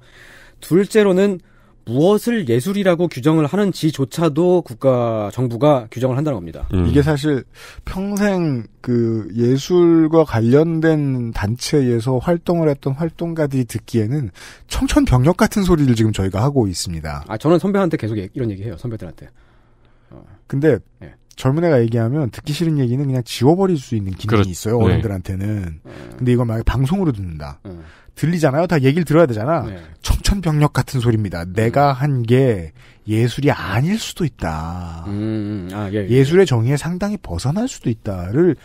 둘째로는 무엇을 예술이라고 규정을 하는지조차도 국가 정부가 규정을 한다는 겁니다. 음. 이게 사실 평생 그 예술과 관련된 단체에서 활동을 했던 활동가들이 듣기에는 청천벽력 같은 소리를 지금 저희가 하고 있습니다. 아 저는 선배한테 계속 얘 이런 얘기해요. 선배들한테. 어. 근데 네. 젊은 애가 얘기하면 듣기 싫은 얘기는 그냥 지워버릴 수 있는 기능이 그렇, 있어요. 어른들한테는. 네. 어. 근데 이걸 만약 방송으로 듣는다. 네. 들리잖아요. 다 얘기를 들어야 되잖아. 네. 청천벽력 같은 소리입니다. 내가 음. 한게 예술이 아닐 수도 있다. 음, 음. 아, 예, 예. 예. 술의 정의에 상당히 벗어날 수도 있다를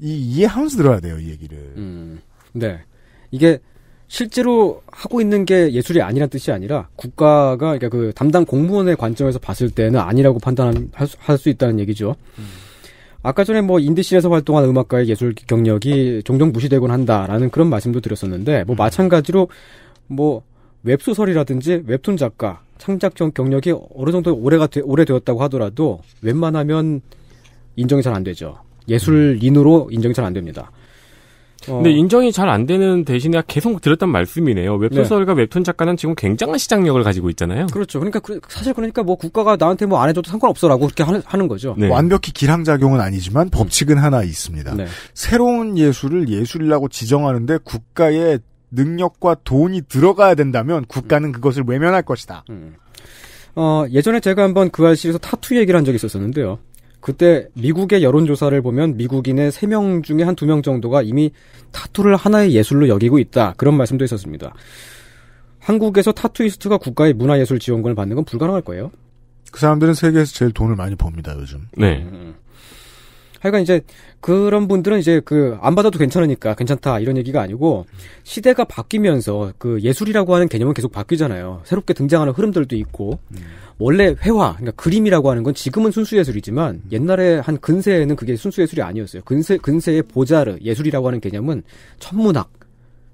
이, 이해하면서 들어야 돼요. 이 얘기를. 음, 네. 이게 실제로 하고 있는 게 예술이 아니란 뜻이 아니라 국가가 그그 그러니까 담당 공무원의 관점에서 봤을 때는 아니라고 판단할 수, 할수 있다는 얘기죠. 음. 아까 전에 뭐 인디씬에서 활동한 음악가의 예술 경력이 종종 무시되곤 한다라는 그런 말씀도 드렸었는데 뭐 음. 마찬가지로 뭐 웹소설이라든지 웹툰 작가 창작 경력이 어느 정도 오래가 되, 오래되었다고 하더라도 웬만하면 인정이 잘 안 되죠. 예술인으로 음. 인정이 잘 안 됩니다. 어. 근데 인정이 잘 안 되는 대신에 계속 들었던 말씀이네요. 웹소설과 네. 웹툰 작가는 지금 굉장한 시장력을 가지고 있잖아요. 그렇죠. 그러니까 그, 사실 그러니까 뭐 국가가 나한테 뭐 안 해줘도 상관없어라고 그렇게 하는, 거죠. 네. 완벽히 기량작용은 아니지만 법칙은 하나 있습니다. 네. 새로운 예술을 예술이라고 지정하는데 국가의 능력과 돈이 들어가야 된다면 국가는 음. 그것을 외면할 것이다. 음. 어, 예전에 제가 한번 그 알씨에서 타투 얘기를 한 적이 있었었는데요. 그때 미국의 여론조사를 보면 미국인의 3명 중에 한 2명 정도가 이미 타투를 하나의 예술로 여기고 있다. 그런 말씀도 있었습니다. 한국에서 타투이스트가 국가의 문화예술 지원금을 받는 건 불가능할 거예요. 그 사람들은 세계에서 제일 돈을 많이 법니다, 요즘. 네. 음. 하여간 이제 그런 분들은 이제 그안 받아도 괜찮으니까 괜찮다 이런 얘기가 아니고 시대가 바뀌면서 그 예술이라고 하는 개념은 계속 바뀌잖아요. 새롭게 등장하는 흐름들도 있고 음. 원래 회화 그러니까 그림이라고 하는 건 지금은 순수 예술이지만 옛날에 한 근세에는 그게 순수 예술이 아니었어요. 근세 근세의 보자르 예술이라고 하는 개념은 천문학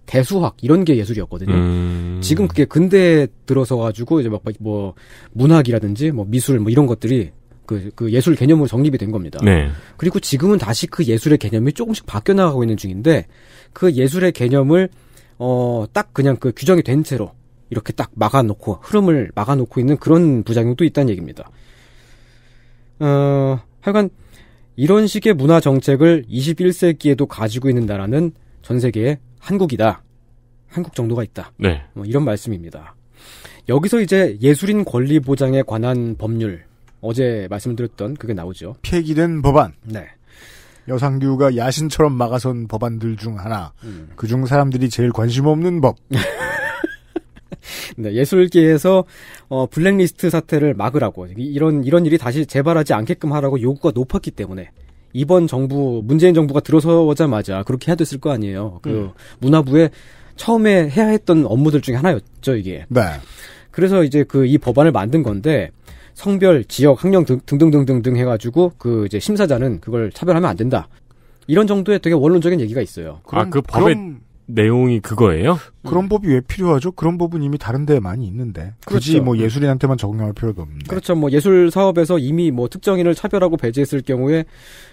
대수학 이런 게 예술이었거든요. 음... 지금 그게 근대에 들어서 가지고 이제 막 뭐 문학이라든지 뭐 미술 뭐 이런 것들이 그, 그 예술 개념으로 정립이 된 겁니다. 네. 그리고 지금은 다시 그 예술의 개념이 조금씩 바뀌어 나가고 있는 중인데 그 예술의 개념을 어딱 그냥 그 규정이 된 채로 이렇게 딱 막아놓고 흐름을 막아놓고 있는 그런 부작용도 있다는 얘기입니다. 어 하여간 이런 식의 문화 정책을 21세기에도 가지고 있는 나라는 전 세계에 한국이다. 한국 정도가 있다. 네. 뭐 이런 말씀입니다. 여기서 이제 예술인 권리 보장에 관한 법률 어제 말씀드렸던 그게 나오죠. 폐기된 법안. 네. 여상규가 야신처럼 막아선 법안들 중 하나. 음. 그중 사람들이 제일 관심 없는 법. 네, 예술계에서 어, 블랙리스트 사태를 막으라고 이런 이런 일이 다시 재발하지 않게끔 하라고 요구가 높았기 때문에 이번 정부 문재인 정부가 들어서자마자 그렇게 해야 됐을 거 아니에요. 그 음. 문화부에 처음에 해야 했던 업무들 중에 하나였죠 이게. 네. 그래서 이제 그 이 법안을 만든 건데 성별, 지역, 학령 등등등등등 해가지고 그 이제 심사자는 그걸 차별하면 안 된다. 이런 정도의 되게 원론적인 얘기가 있어요. 아, 그 법의 그럼... 내용이 그거예요? 그런 음. 법이 왜 필요하죠? 그런 법은 이미 다른 데 많이 있는데. 그렇죠. 뭐 예술인한테만 적용할 필요도 없는데. 그렇죠. 뭐 예술 사업에서 이미 뭐 특정인을 차별하고 배제했을 경우에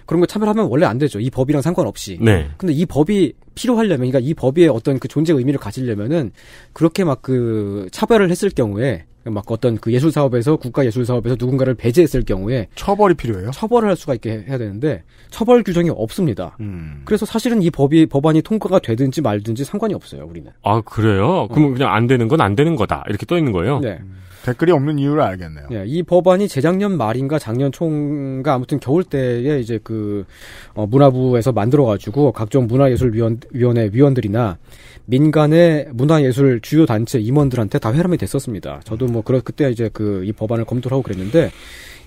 그런 거 차별하면 원래 안 되죠. 이 법이랑 상관없이. 네. 근데 이 법이 필요하려면, 그러니까 이 법의 어떤 그 존재 의미를 가지려면은 그렇게 막 그 차별을 했을 경우에 막 어떤 그 예술 사업에서 국가 예술 사업에서 누군가를 배제했을 경우에 처벌이 필요해요. 처벌을 할 수가 있게 해야 되는데 처벌 규정이 없습니다. 음. 그래서 사실은 이 법이 법안이 통과가 되든지 말든지 상관이 없어요. 우리는. 아 그래요? 그럼 음. 그냥 안 되는 건 안 되는 거다 이렇게 떠 있는 거예요. 네. 음. 댓글이 없는 이유를 알겠네요. 네, 이 법안이 재작년 말인가 작년 총가 아무튼 겨울 때에 이제 그 어, 문화부에서 만들어가지고 각종 문화예술위원회 위원들이나 민간의 문화예술 주요 단체 임원들한테 다 회람이 됐었습니다. 저도 뭐그 그때 이제 그 이 법안을 검토를 하고 그랬는데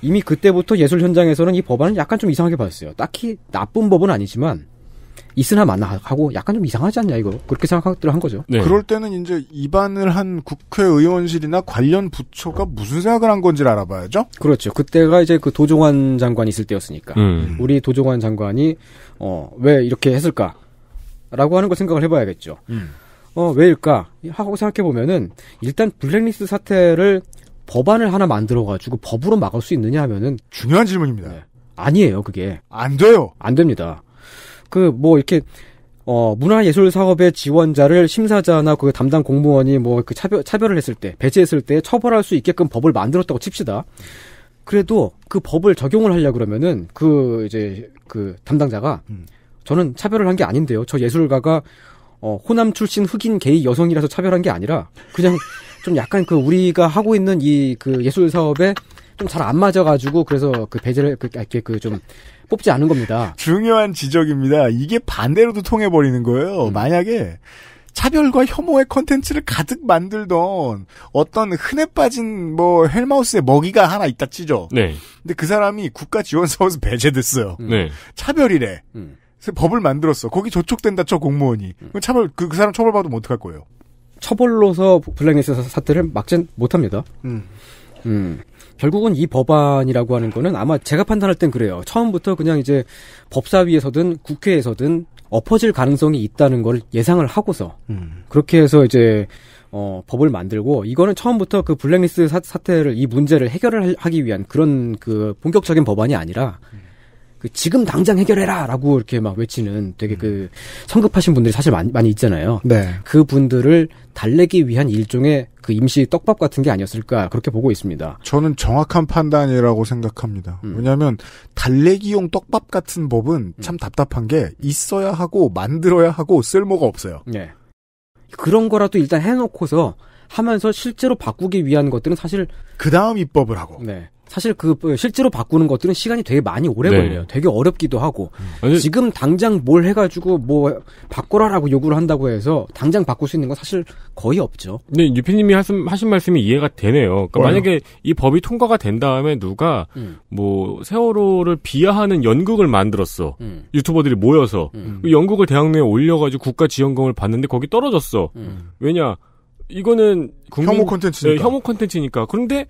이미 그때부터 예술 현장에서는 이법안을 약간 좀 이상하게 봤어요. 딱히 나쁜 법은 아니지만 있으나 마나 하고 약간 좀 이상하지 않냐 이거 그렇게 생각들을 한 거죠. 네. 그럴 때는 이제 입안을 한 국회의원실이나 관련 부처가 무슨 생각을 한 건지를 알아봐야죠. 그렇죠. 그때가 이제 그 도종환 장관이 있을 때였으니까 음. 우리 도종환 장관이 어왜 이렇게 했을까라고 하는 걸 생각을 해봐야겠죠. 음. 어, 왜일까? 하고 생각해보면은, 일단 블랙리스트 사태를 법안을 하나 만들어가지고 법으로 막을 수 있느냐 하면은. 중요한 질문입니다. 네. 아니에요, 그게. 안 돼요! 안 됩니다. 그, 뭐, 이렇게, 어, 문화예술 사업의 지원자를 심사자나 그 담당 공무원이 뭐, 그 차별, 차별을 했을 때, 배제했을 때 처벌할 수 있게끔 법을 만들었다고 칩시다. 그래도 그 법을 적용을 하려 그러면은 그 이제 그 담당자가 음. 저는 차별을 한 게 아닌데요. 저 예술가가 어, 호남 출신 흑인 게이 여성이라서 차별한 게 아니라 그냥 좀 약간 그 우리가 하고 있는 이 그 예술 사업에 좀 잘 안 맞아가지고 그래서 그 배제를 그렇게 아, 그좀 뽑지 않은 겁니다. 중요한 지적입니다. 이게 반대로도 통해 버리는 거예요. 음. 만약에 차별과 혐오의 컨텐츠를 가득 만들던 어떤 흔해 빠진 뭐 헬마우스의 먹이가 하나 있다 치죠. 네. 근데 그 사람이 국가 지원 사업에서 배제됐어요. 음. 네. 차별이래. 음. 법을 만들었어. 거기 저촉된다, 저 공무원이. 음. 그럼 벌 그, 그 사람 처벌받으면 어떡할 거예요? 처벌로서 블랙리스트 사태를 막진 못합니다. 음. 음. 결국은 이 법안이라고 하는 거는 아마 제가 판단할 땐 그래요. 처음부터 그냥 이제 법사위에서든 국회에서든 엎어질 가능성이 있다는 걸 예상을 하고서 음. 그렇게 해서 이제 어, 법을 만들고 이거는 처음부터 그 블랙리스트 사, 태를이 문제를 해결을 하기 위한 그런 그 본격적인 법안이 아니라 음. 그 지금 당장 해결해라라고 이렇게 막 외치는 되게 그 성급하신 분들이 사실 많이, 많이 있잖아요. 네. 그 분들을 달래기 위한 일종의 그 임시 떡밥 같은 게 아니었을까 그렇게 보고 있습니다. 저는 정확한 판단이라고 생각합니다. 음. 왜냐하면 달래기용 떡밥 같은 법은 음. 참 음. 답답한 게 있어야 하고 만들어야 하고 쓸모가 없어요. 네. 그런 거라도 일단 해놓고서 하면서 실제로 바꾸기 위한 것들은 사실 그 다음 입법을 하고 네. 사실 그 실제로 바꾸는 것들은 시간이 되게 많이 오래 네. 걸려요. 되게 어렵기도 하고 음. 아니, 지금 당장 뭘 해가지고 뭐바꾸라라고 요구를 한다고 해서 당장 바꿀 수 있는 건 사실 거의 없죠. 네, 데 유피님이 하신, 하신 말씀이 이해가 되네요. 그러니까 네. 만약에 이 법이 통과가 된 다음에 누가 음. 뭐 세월호를 비하하는 연극을 만들었어. 음. 유튜버들이 모여서 음. 그 연극을 대학 내에 올려가지고 국가 지원금을 받는데 거기 떨어졌어. 음. 왜냐? 이거는 국민, 혐오 콘텐츠니까 네, 혐오 컨텐츠니까. 그런데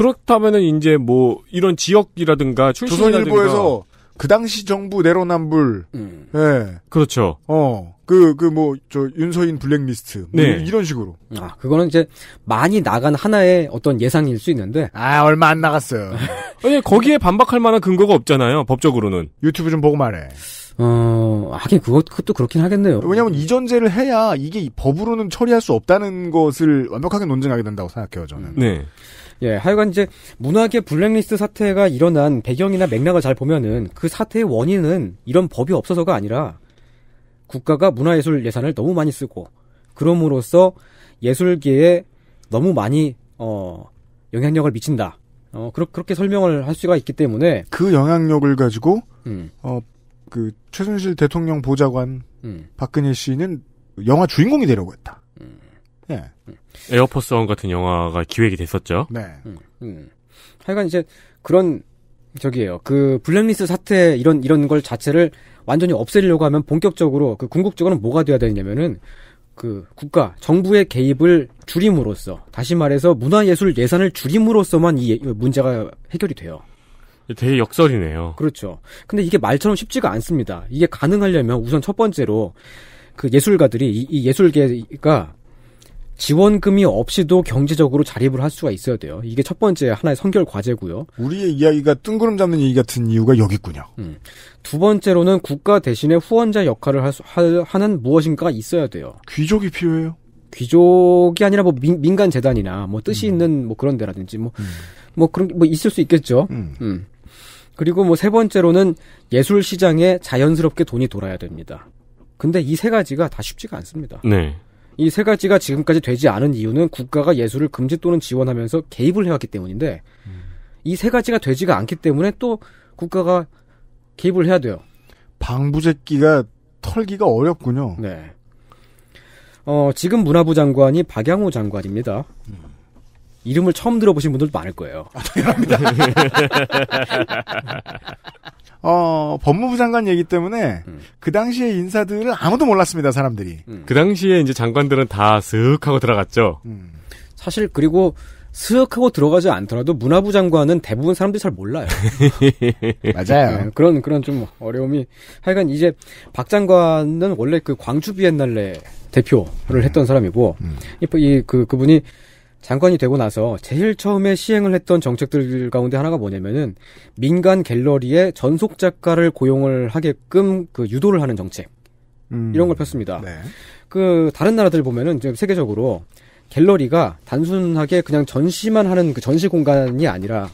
그렇다면은 이제 뭐 이런 지역이라든가 출신 조선일보에서 그 당시 정부 내로남불, 음. 예, 그렇죠. 어, 그 그 뭐 저 윤서인 블랙리스트, 뭐 네. 이런 식으로. 아, 그거는 이제 많이 나간 하나의 어떤 예상일 수 있는데. 아, 얼마 안 나갔어요. 아니 거기에 반박할 만한 근거가 없잖아요, 법적으로는. 유튜브 좀 보고 말해. 어, 하긴 그것, 그것도 그렇긴 하겠네요. 왜냐면 이 전제를 해야 이게 법으로는 처리할 수 없다는 것을 완벽하게 논증하게 된다고 생각해요, 저는. 네. 예, 하여간 이제 문학의 블랙리스트 사태가 일어난 배경이나 맥락을 잘 보면은 그 사태의 원인은 이런 법이 없어서가 아니라 국가가 문화예술 예산을 너무 많이 쓰고 그럼으로써 예술계에 너무 많이 어 영향력을 미친다. 어 그렇, 그렇게 설명을 할 수가 있기 때문에 그 영향력을 가지고 음. 어그 최순실 대통령 보좌관 음. 박근혜 씨는 영화 주인공이 되려고 했다. 네. 에어포스 원 같은 영화가 기획이 됐었죠. 네. 음, 음. 하여간 이제 그런 저기예요. 그 블랙리스트 사태 이런 이런 걸 자체를 완전히 없애려고 하면 본격적으로 그 궁극적으로는 뭐가 돼야 되냐면은 그 국가 정부의 개입을 줄임으로써 다시 말해서 문화예술 예산을 줄임으로써만 이 예, 문제가 해결이 돼요. 되게 역설이네요. 그렇죠. 근데 이게 말처럼 쉽지가 않습니다. 이게 가능하려면 우선 첫 번째로 그 예술가들이 이, 이 예술계가 지원금이 없이도 경제적으로 자립을 할 수가 있어야 돼요. 이게 첫 번째 하나의 선결 과제고요. 우리의 이야기가 뜬구름 잡는 얘기 같은 이유가 여기 있군요. 음. 두 번째로는 국가 대신에 후원자 역할을 할 수, 할, 하는 무엇인가가 있어야 돼요. 귀족이 필요해요. 귀족이 아니라 뭐 민, 간 재단이나 뭐 뜻이 음. 있는 뭐 그런 데라든지 뭐뭐 음. 뭐 그런 뭐 있을 수 있겠죠. 음. 음. 그리고 뭐 세 번째로는 예술 시장에 자연스럽게 돈이 돌아야 됩니다. 근데 이 세 가지가 다 쉽지가 않습니다. 네. 이세 가지가 지금까지 되지 않은 이유는 국가가 예술을 금지 또는 지원하면서 개입을 해왔기 때문인데 음. 이세 가지가 되지가 않기 때문에 또 국가가 개입을 해야 돼요. 방부제끼가 털기가 어렵군요. 네. 어, 지금 문화부 장관이 박양호 장관입니다. 음. 이름을 처음 들어보신 분들도 많을 거예요. 아, 당연합니다. 어, 법무부 장관 얘기 때문에 음. 그당시에 인사들을 아무도 몰랐습니다, 사람들이. 음. 그 당시에 이제 장관들은 다슥 하고 들어갔죠. 음. 사실 그리고 슥 하고 들어가지 않더라도 문화부 장관은 대부분 사람들이 잘 몰라요. 맞아요. 네, 그런 그런 좀 어려움이 하여간 이제 박 장관은 원래 그 광주 비엔날레 대표를 했던 사람이고 음. 이그 그분이 장관이 되고 나서 제일 처음에 시행을 했던 정책들 가운데 하나가 뭐냐면은 민간 갤러리에 전속 작가를 고용을 하게끔 그 유도를 하는 정책 음. 이런 걸 폈습니다. 네. 그 다른 나라들 보면은 지금 세계적으로 갤러리가 단순하게 그냥 전시만 하는 그 전시 공간이 아니라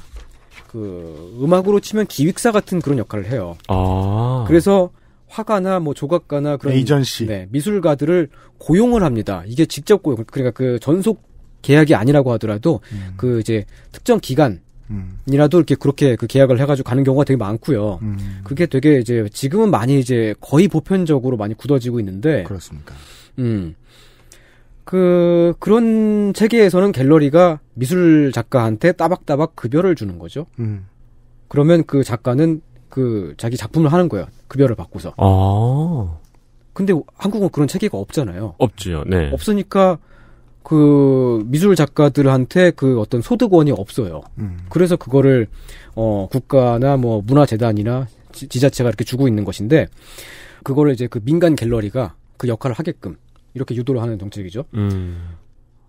그 음악으로 치면 기획사 같은 그런 역할을 해요. 아. 그래서 화가나 뭐 조각가나 그런 에이전시 네, 미술가들을 고용을 합니다. 이게 직접 고용 그러니까 그 전속 계약이 아니라고 하더라도 음. 그 이제 특정 기간 이라도 음. 이렇게 그렇게 그 계약을 해가지고 가는 경우가 되게 많고요. 음. 그게 되게 이제 지금은 많이 이제 거의 보편적으로 많이 굳어지고 있는데 그렇습니까? 음. 그 그런 체계에서는 갤러리가 미술 작가한테 따박따박 급여를 주는 거죠. 음. 그러면 그 작가는 그 자기 작품을 하는 거예요. 급여를 받고서. 아. 근데 한국은 그런 체계가 없잖아요. 없지요. 네. 없으니까 그 미술 작가들한테 그 어떤 소득원이 없어요. 음. 그래서 그거를 어 국가나 뭐 문화재단이나 지, 지자체가 이렇게 주고 있는 것인데 그거를 이제 그 민간 갤러리가 그 역할을 하게끔 이렇게 유도를 하는 정책이죠. 음.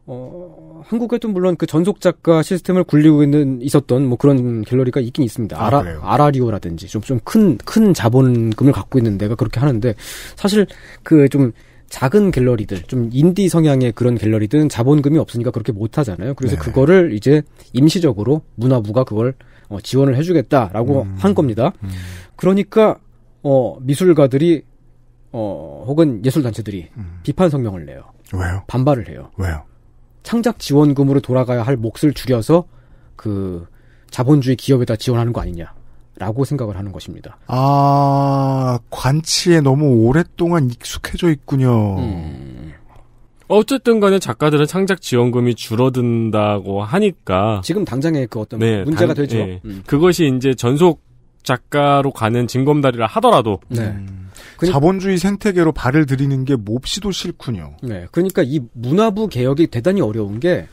어, 한국에도 물론 그 전속 작가 시스템을 굴리고 있는 있었던 뭐 그런 갤러리가 있긴 있습니다. 아, 아라, 아, 아라리오라든지 좀 좀 큰 큰 자본금을 갖고 있는 데가 그렇게 하는데 사실 그좀 작은 갤러리들, 좀 인디 성향의 그런 갤러리들은 자본금이 없으니까 그렇게 못 하잖아요. 그래서 네. 그거를 이제 임시적으로 문화부가 그걸 어, 지원을 해주겠다라고 음. 한 겁니다. 음. 그러니까 어, 미술가들이 어, 혹은 예술 단체들이 음. 비판 성명을 내요. 왜요? 반발을 해요. 왜요? 창작 지원금으로 돌아가야 할 몫을 줄여서 그 자본주의 기업에다 지원하는 거 아니냐. 라고 생각을 하는 것입니다. 아, 관치에 너무 오랫동안 익숙해져 있군요. 음. 어쨌든 간에 작가들은 창작 지원금이 줄어든다고 하니까 지금 당장에그 어떤 네, 문제가 당, 되죠. 네. 음. 그것이 이제 전속 작가로 가는 징검다리를 하더라도 네. 음. 그니 자본주의 생태계로 발을 들이는 게 몹시도 싫군요. 네. 그러니까 이 문화부 개혁이 대단히 어려운 게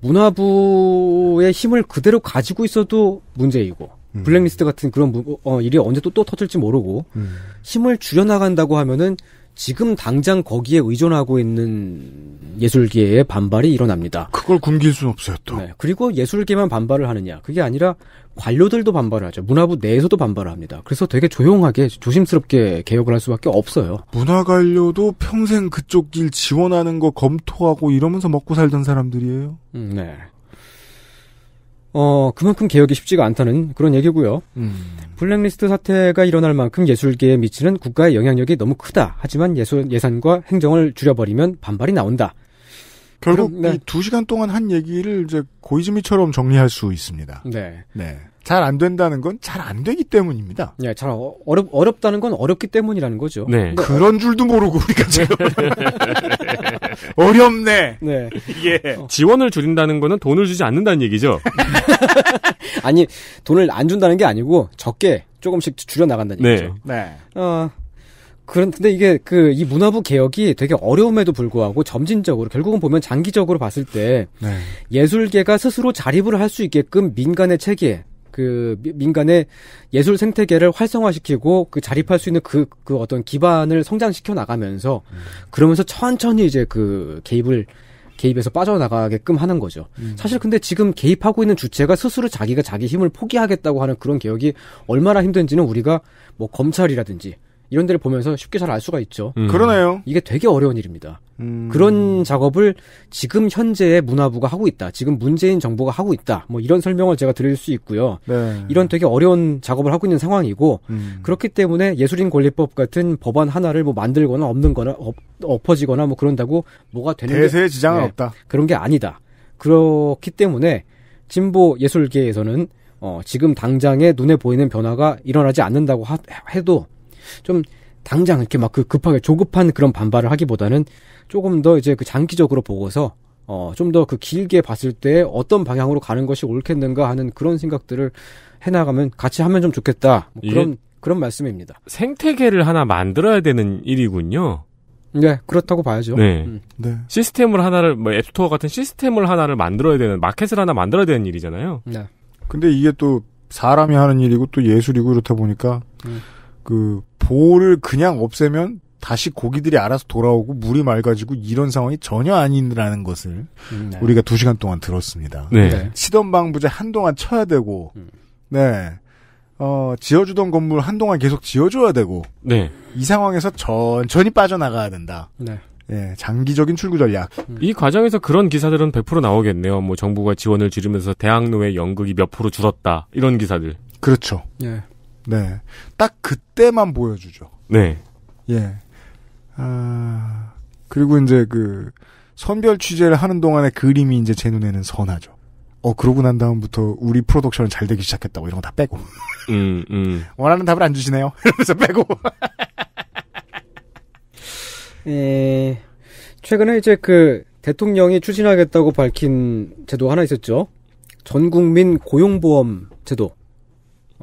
문화부의 힘을 그대로 가지고 있어도 문제이고 음. 블랙리스트 같은 그런 무, 어, 일이 언제 또, 또 터질지 모르고 음. 힘을 줄여나간다고 하면은 지금 당장 거기에 의존하고 있는 예술계의 반발이 일어납니다. 그걸 굶길 수는 없어요, 또. 네, 그리고 예술계만 반발을 하느냐. 그게 아니라 관료들도 반발을 하죠. 문화부 내에서도 반발을 합니다. 그래서 되게 조용하게, 조심스럽게 개혁을 할 수밖에 없어요. 문화관료도 평생 그쪽 길 지원하는 거 검토하고 이러면서 먹고 살던 사람들이에요. 음, 네. 어, 그만큼 개혁이 쉽지가 않다는 그런 얘기고요. 음. 블랙리스트 사태가 일어날 만큼 예술계에 미치는 국가의 영향력이 너무 크다. 하지만 예술 예산과 행정을 줄여버리면 반발이 나온다. 결국 네. 이두 시간 동안 한 얘기를 이제 고이즈미처럼 정리할 수 있습니다. 네. 네. 잘안 된다는 건 잘 안 되기 때문입니다. 네, 잘 어, 어렵 어렵다는 건 어렵기 때문이라는 거죠. 네. 그러니까 그런 줄도 모르고 우리가 지금 네. 어렵네. 네. 예. 지원을 줄인다는 거는 돈을 주지 않는다는 얘기죠. 아니, 돈을 안 준다는 게 아니고 적게 조금씩 줄여 나간다는 네. 얘기죠. 네. 네. 어. 그런 근데 이게 그 이 문화부 개혁이 되게 어려움에도 불구하고 점진적으로 결국은 보면 장기적으로 봤을 때 네. 예술계가 스스로 자립을 할 수 있게끔 민간의 체계 그 민간의 예술 생태계를 활성화시키고 그 자립할 수 있는 그, 그 어떤 기반을 성장시켜 나가면서 음. 그러면서 천천히 이제 그 개입을 개입에서 빠져나가게끔 하는 거죠. 음. 사실 근데 지금 개입하고 있는 주체가 스스로 자기가 자기 힘을 포기하겠다고 하는 그런 개혁이 얼마나 힘든지는 우리가 뭐 검찰이라든지 이런 데를 보면서 쉽게 잘 알 수가 있죠. 음. 그러네요. 이게 되게 어려운 일입니다. 음. 그런 작업을 지금 현재의 문화부가 하고 있다. 지금 문재인 정부가 하고 있다. 뭐 이런 설명을 제가 드릴 수 있고요. 네. 이런 되게 어려운 작업을 하고 있는 상황이고 음. 그렇기 때문에 예술인 권리법 같은 법안 하나를 뭐 만들거나 없는 거나 엎, 엎어지거나 뭐 그런다고 뭐가 되는 대세에 지장은 네. 없다. 그런 게 아니다. 그렇기 때문에 진보 예술계에서는 어, 지금 당장에 눈에 보이는 변화가 일어나지 않는다고 하, 해도 좀 당장 이렇게 막 그 급하게 조급한 그런 반발을 하기보다는 조금 더 이제 그 장기적으로 보고서 어, 좀 더 그 길게 봤을 때 어떤 방향으로 가는 것이 옳겠는가 하는 그런 생각들을 해나가면 같이 하면 좀 좋겠다. 뭐 예. 그런, 그런 말씀입니다. 생태계를 하나 만들어야 되는 일이군요. 네, 그렇다고 봐야죠. 네. 음. 네. 시스템을 하나를, 뭐 앱스토어 같은 시스템을 하나를 만들어야 되는, 마켓을 하나 만들어야 되는 일이잖아요. 네. 근데 이게 또 사람이 하는 일이고 또 예술이고 이렇다 보니까 음. 그 보를 그냥 없애면 다시 고기들이 알아서 돌아오고 물이 맑아지고 이런 상황이 전혀 아니라는 것을 음, 네. 우리가 두 시간 동안 들었습니다. 네. 네. 던 방부제 한동안 쳐야 되고, 음. 네. 어, 지어주던 건물 한동안 계속 지어줘야 되고, 네. 이 상황에서 천천히 빠져나가야 된다. 네. 예, 장기적인 출구 전략. 음. 이 과정에서 그런 기사들은 100% 나오겠네요. 뭐 정부가 지원을 줄이면서 대학로의 연극이 몇 프로 줄었다. 이런 기사들. 그렇죠. 예. 네. 딱 그때만 보여주죠. 네. 예. 아, 그리고 이제 그 선별 취재를 하는 동안에 그림이 이제 제 눈에는 선하죠. 어, 그러고 난 다음부터 우리 프로덕션은 잘 되기 시작했다고 이런 거 다 빼고. 음, 음. 원하는 답을 안 주시네요. 이러면서 빼고. 예. 최근에 이제 그 대통령이 추진하겠다고 밝힌 제도 하나 있었죠. 전 국민 고용보험 제도.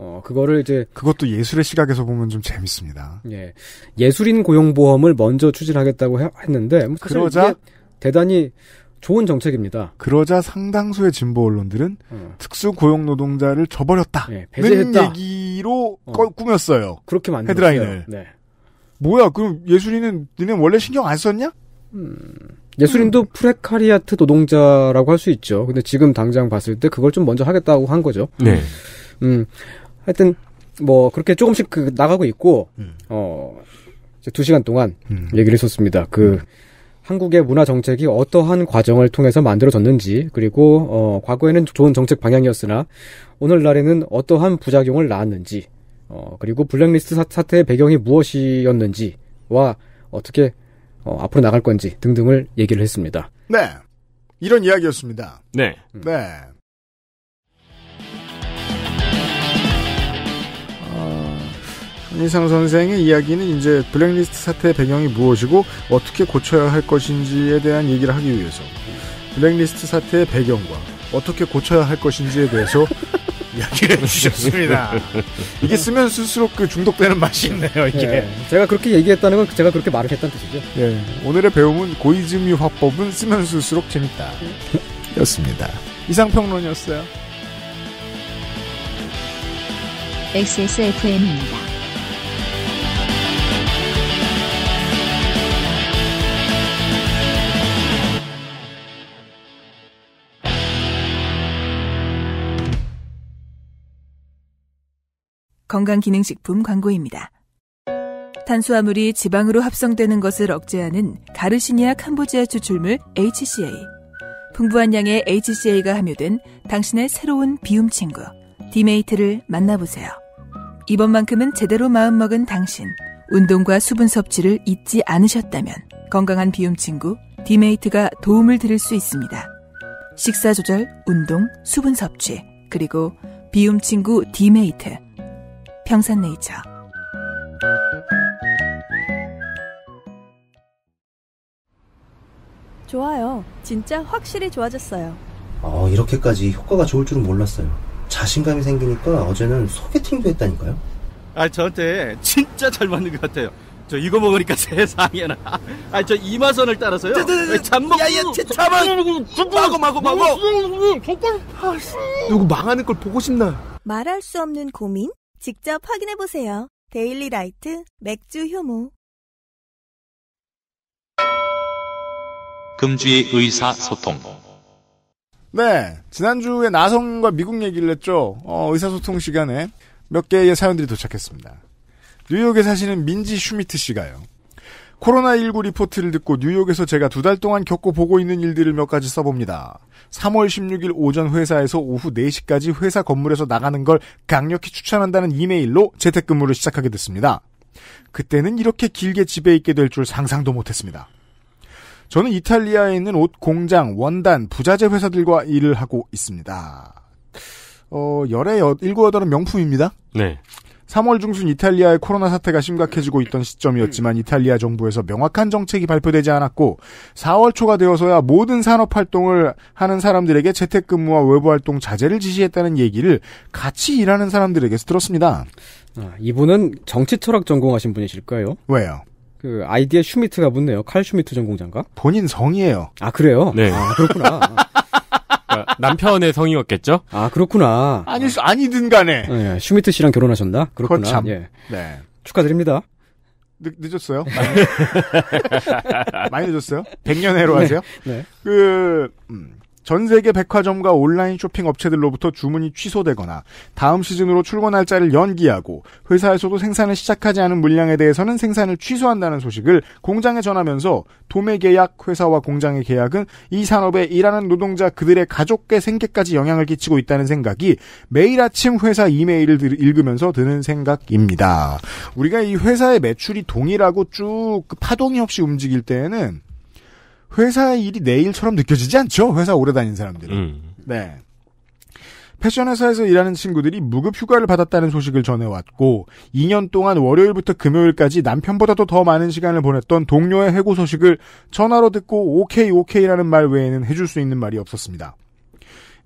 어, 그거를 이제. 그것도 예술의 시각에서 보면 좀 재밌습니다. 예. 예술인 고용보험을 먼저 추진하겠다고 했는데. 뭐 그러자. 대단히 좋은 정책입니다. 그러자 상당수의 진보 언론들은 어. 특수 고용 노동자를 저버렸다. 예, 배제했다. 얘기로 어. 꾸몄어요. 그렇게 만들 헤드라인을. 네. 뭐야, 그럼 예술인은 니네 원래 신경 안 썼냐? 음, 예술인도 음. 프레카리아트 노동자라고 할 수 있죠. 근데 지금 당장 봤을 때 그걸 좀 먼저 하겠다고 한 거죠. 네. 음, 하여튼 뭐 그렇게 조금씩 그 나가고 있고 음. 어두 시간 동안 음. 얘기를 했었습니다. 그 음. 한국의 문화 정책이 어떠한 과정을 통해서 만들어졌는지 그리고 어 과거에는 좋은 정책 방향이었으나 오늘날에는 어떠한 부작용을 낳았는지 어 그리고 블랙리스트 사, 태의 배경이 무엇이었는지와 어떻게 어 앞으로 나갈 건지 등등을 얘기를 했습니다. 네. 이런 이야기였습니다. 네. 네. 이상 선생의 이야기는 이제 블랙리스트 사태의 배경이 무엇이고 어떻게 고쳐야 할 것인지에 대한 얘기를 하기 위해서 블랙리스트 사태의 배경과 어떻게 고쳐야 할 것인지에 대해서 이야기를 해주셨습니다. 이게 쓰면 쓸수록 그 중독되는 맛이 있네요, 이게. 예, 제가 그렇게 얘기했다는 건 제가 그렇게 말을 했다는 뜻이죠. 예, 오늘의 배움은 고이즈미 화법은 쓰면 쓸수록 재밌다. 였습니다. 이상평론이었어요. XSFM입니다. 건강기능식품 광고입니다. 탄수화물이 지방으로 합성되는 것을 억제하는 가르시니아 캄보지아 추출물 HCA. 풍부한 양의 HCA가 함유된 당신의 새로운 비움 친구, 디메이트를 만나보세요. 이번만큼은 제대로 마음먹은 당신, 운동과 수분 섭취를 잊지 않으셨다면 건강한 비움 친구, 디메이트가 도움을 드릴 수 있습니다. 식사 조절, 운동, 수분 섭취, 그리고 비움 친구 디메이트. 평산네이처 좋아요. 진짜 확실히 좋아졌어요. 어, 이렇게까지 효과가 좋을 줄은 몰랐어요. 자신감이 생기니까 어제는 소개팅도 했다니까요. 아, 저한테 진짜 잘 맞는 것 같아요. 저 이거 먹으니까 세상에나. 아, 저 이마선을 따라서요. 네, 네, 네, 잠먹. 야, 야, 잠만. 마고 마고 마고. 아, 누구 망하는 걸 보고 싶나? 말할 수 없는 고민? 직접 확인해 보세요. 데일리 라이트 맥주 효모 금주의 의사소통 네, 지난주에 나성과 미국 얘기를 했죠. 어, 의사소통 시간에 몇 개의 사연들이 도착했습니다. 뉴욕에 사시는 민지 슈미트 씨가요. 코로나19 리포트를 듣고 뉴욕에서 제가 두 달 동안 겪어 보고 있는 일들을 몇 가지 써봅니다. 3월 16일 오전 회사에서 오후 4시까지 회사 건물에서 나가는 걸 강력히 추천한다는 이메일로 재택근무를 시작하게 됐습니다. 그때는 이렇게 길게 집에 있게 될 줄 상상도 못했습니다. 저는 이탈리아에 있는 옷 공장, 원단, 부자재 회사들과 일을 하고 있습니다. 어, 열의 일곱 여덟은 명품입니다. 네. 3월 중순 이탈리아의 코로나 사태가 심각해지고 있던 시점이었지만 이탈리아 정부에서 명확한 정책이 발표되지 않았고 4월 초가 되어서야 모든 산업 활동을 하는 사람들에게 재택근무와 외부 활동 자제를 지시했다는 얘기를 같이 일하는 사람들에게서 들었습니다. 아, 이분은 정치 철학 전공하신 분이실까요? 왜요? 그아이디어 슈미트가 붙네요. 칼 슈미트 전공장가? 본인 성이에요. 아 그래요? 네. 아, 그렇구나. 그러니까 남편의 성이었겠죠? 아 그렇구나. 아니 아니든 간에. 네, 슈미트 씨랑 결혼하셨나? 그렇구나. 그 참. 예. 네. 축하드립니다. 늦, 늦었어요? 많이, 많이 늦었어요? 100년 해로 네. 하세요? 네. 네. 그 음. 전 세계 백화점과 온라인 쇼핑 업체들로부터 주문이 취소되거나 다음 시즌으로 출고 날짜를 연기하고 회사에서도 생산을 시작하지 않은 물량에 대해서는 생산을 취소한다는 소식을 공장에 전하면서 도매 계약, 회사와 공장의 계약은 이 산업에 일하는 노동자 그들의 가족계 생계까지 영향을 끼치고 있다는 생각이 매일 아침 회사 이메일을 읽으면서 드는 생각입니다. 우리가 이 회사의 매출이 동일하고 쭉 파동이 없이 움직일 때에는 회사의 일이 내 일처럼 느껴지지 않죠. 회사 오래 다닌 사람들은. 음. 네. 패션 회사에서 일하는 친구들이 무급 휴가를 받았다는 소식을 전해왔고 2년 동안 월요일부터 금요일까지 남편보다도 더 많은 시간을 보냈던 동료의 해고 소식을 전화로 듣고 오케이 오케이라는 말 외에는 해줄 수 있는 말이 없었습니다.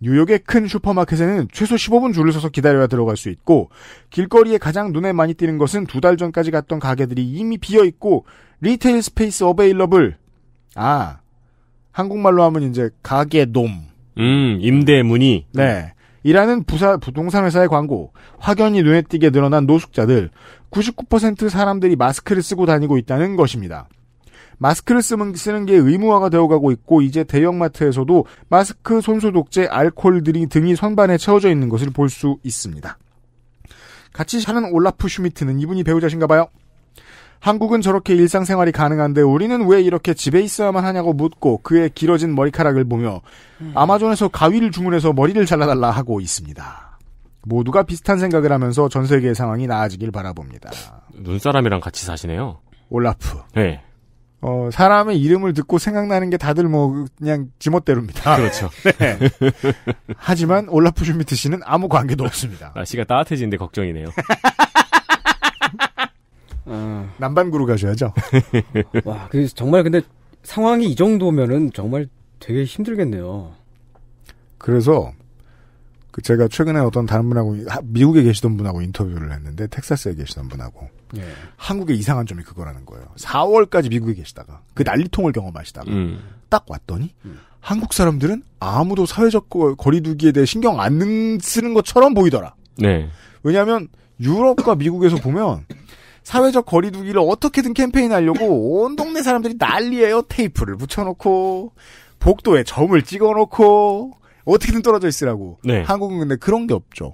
뉴욕의 큰 슈퍼마켓에는 최소 15분 줄을 서서 기다려야 들어갈 수 있고 길거리에 가장 눈에 많이 띄는 것은 두 달 전까지 갔던 가게들이 이미 비어 있고 리테일 스페이스 어베일러블 아, 한국말로 하면 이제 가게 놈. 음, 임대 문의. 네. 이라는 부사 부동산 회사의 광고, 확연히 눈에 띄게 늘어난 노숙자들, 99% 사람들이 마스크를 쓰고 다니고 있다는 것입니다. 마스크를 쓰는, 쓰는 게 의무화가 되어가고 있고 이제 대형마트에서도 마스크, 손소독제, 알코올 등이 선반에 채워져 있는 것을 볼 수 있습니다. 같이 사는 올라프 슈미트는 이분이 배우자신가 봐요. 한국은 저렇게 일상생활이 가능한데 우리는 왜 이렇게 집에 있어야만 하냐고 묻고 그의 길어진 머리카락을 보며 아마존에서 가위를 주문해서 머리를 잘라달라 하고 있습니다. 모두가 비슷한 생각을 하면서 전 세계의 상황이 나아지길 바라봅니다. 눈사람이랑 같이 사시네요. 올라프. 네. 어, 사람의 이름을 듣고 생각나는 게 다들 뭐 그냥 지멋대로입니다. 그렇죠. 네. 하지만 올라프 슈미트 씨는 아무 관계도 없습니다. 날씨가 따뜻해지는데 걱정이네요. 어. 남반구로 가셔야죠. 와, 그 정말 근데 상황이 이 정도면은 정말 되게 힘들겠네요. 그래서 그 제가 최근에 어떤 다른 분하고 미국에 계시던 분하고 인터뷰를 했는데 텍사스에 계시던 분하고 예. 한국의 이상한 점이 그거라는 거예요. 4월까지 미국에 계시다가 그 음. 난리통을 경험하시다가 음. 딱 왔더니 음. 한국 사람들은 아무도 사회적 거리두기에 대해 신경 안 쓰는 것처럼 보이더라. 네. 왜냐하면 유럽과 미국에서 보면 사회적 거리두기를 어떻게든 캠페인하려고 온 동네 사람들이 난리예요. 테이프를 붙여놓고 복도에 점을 찍어놓고 어떻게든 떨어져 있으라고. 네. 한국은 근데 그런 게 없죠.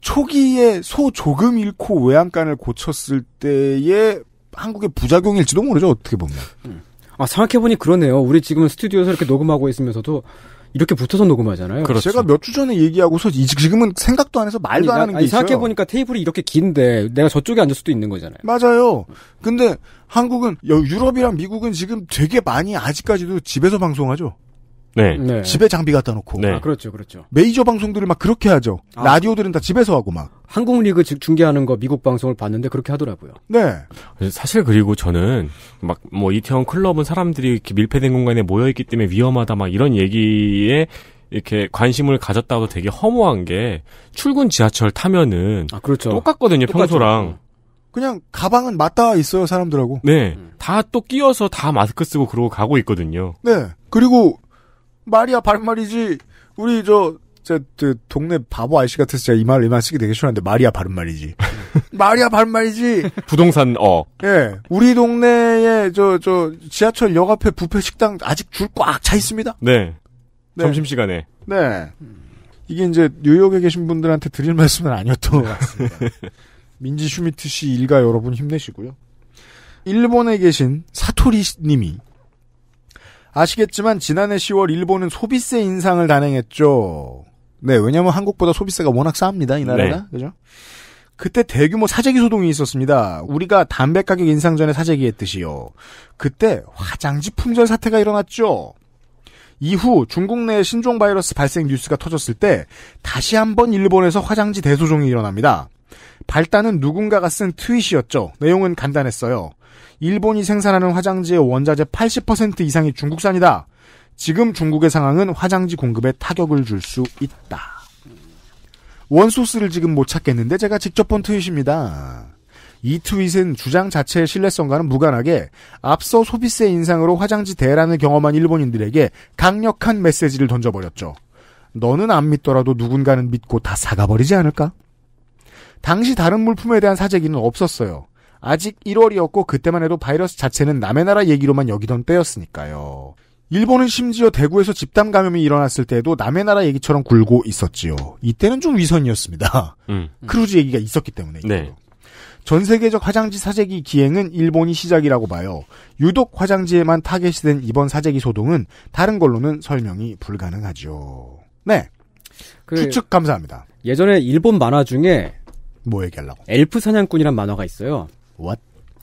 초기에 소 조금 잃고 외양간을 고쳤을 때의 한국의 부작용일지도 모르죠. 어떻게 보면. 아 생각해보니 그러네요. 우리 지금 스튜디오에서 이렇게 녹음하고 있으면서도 이렇게 붙어서 녹음하잖아요. 그렇죠. 제가 몇 주 전에 얘기하고서 지금은 생각도 안 해서 말도 아니, 안 하는 아니, 있어요. 생각해 보니까 테이블이 이렇게 긴데 내가 저쪽에 앉을 수도 있는 거잖아요. 맞아요. 근데 한국은 유럽이랑 미국은 지금 되게 많이 아직까지도 집에서 방송하죠. 네. 네. 집에 장비 갖다 놓고. 네. 아, 그렇죠, 그렇죠. 메이저 방송들을 막 그렇게 하죠. 아. 라디오들은 다 집에서 하고 막. 한국 리그 중계하는 거 미국 방송을 봤는데 그렇게 하더라고요. 네. 사실 그리고 저는 막 뭐 이태원 클럽은 사람들이 이렇게 밀폐된 공간에 모여있기 때문에 위험하다 막 이런 얘기에 이렇게 관심을 가졌다고 되게 허무한 게 출근 지하철 타면은 아, 그렇죠. 똑같거든요, 똑같죠. 평소랑. 그냥 가방은 맞닿아 있어요, 사람들하고. 네. 음. 다또 끼어서 다 마스크 쓰고 그러고 가고 있거든요. 네. 그리고 말이야 바른말이지. 우리 저, 저, 저 동네 바보 아저씨 같아서 제가 이 말을 이만 씩이 되게 싫어하는데 말이야 바른말이지. 말이야 바른말이지. 부동산 어. 예. 우리 동네에 저, 저 지하철 역 앞에 부페 식당 아직 줄 꽉 차 있습니다. 네. 네. 점심시간에. 네. 이게 이제 뉴욕에 계신 분들한테 드릴 말씀은 아니었던 것 같습니다. 민지 슈미트 씨 일가 여러분 힘내시고요. 일본에 계신 사토리 님이 아시겠지만 지난해 10월 일본은 소비세 인상을 단행했죠. 네, 왜냐면 한국보다 소비세가 워낙 쌉니다, 이 나라가. 네. 그죠? 그때 대규모 사재기 소동이 있었습니다. 우리가 담배 가격 인상 전에 사재기했듯이요. 그때 화장지 품절 사태가 일어났죠. 이후 중국 내 신종 바이러스 발생 뉴스가 터졌을 때 다시 한번 일본에서 화장지 대소종이 일어납니다. 발단은 누군가가 쓴 트윗이었죠. 내용은 간단했어요. 일본이 생산하는 화장지의 원자재 80% 이상이 중국산이다. 지금 중국의 상황은 화장지 공급에 타격을 줄 수 있다. 원소스를 지금 못 찾겠는데 제가 직접 본 트윗입니다. 이 트윗은 주장 자체의 신뢰성과는 무관하게 앞서 소비세 인상으로 화장지 대란을 경험한 일본인들에게 강력한 메시지를 던져버렸죠. 너는 안 믿더라도 누군가는 믿고 다 사가버리지 않을까? 당시 다른 물품에 대한 사재기는 없었어요. 아직 1월이었고 그때만 해도 바이러스 자체는 남의 나라 얘기로만 여기던 때였으니까요. 일본은 심지어 대구에서 집단 감염이 일어났을 때도 에 남의 나라 얘기처럼 굴고 있었지요. 이때는 좀 위선이었습니다. 음. 크루즈 얘기가 있었기 때문에. 네. 전 세계적 화장지 사재기 기행은 일본이 시작이라고 봐요. 유독 화장지에만 타겟이 된 이번 사재기 소동은 다른 걸로는 설명이 불가능하죠. 네. 그 추측 감사합니다. 예전에 일본 만화 중에 뭐 얘기하려고? 엘프 사냥꾼이란 만화가 있어요. What?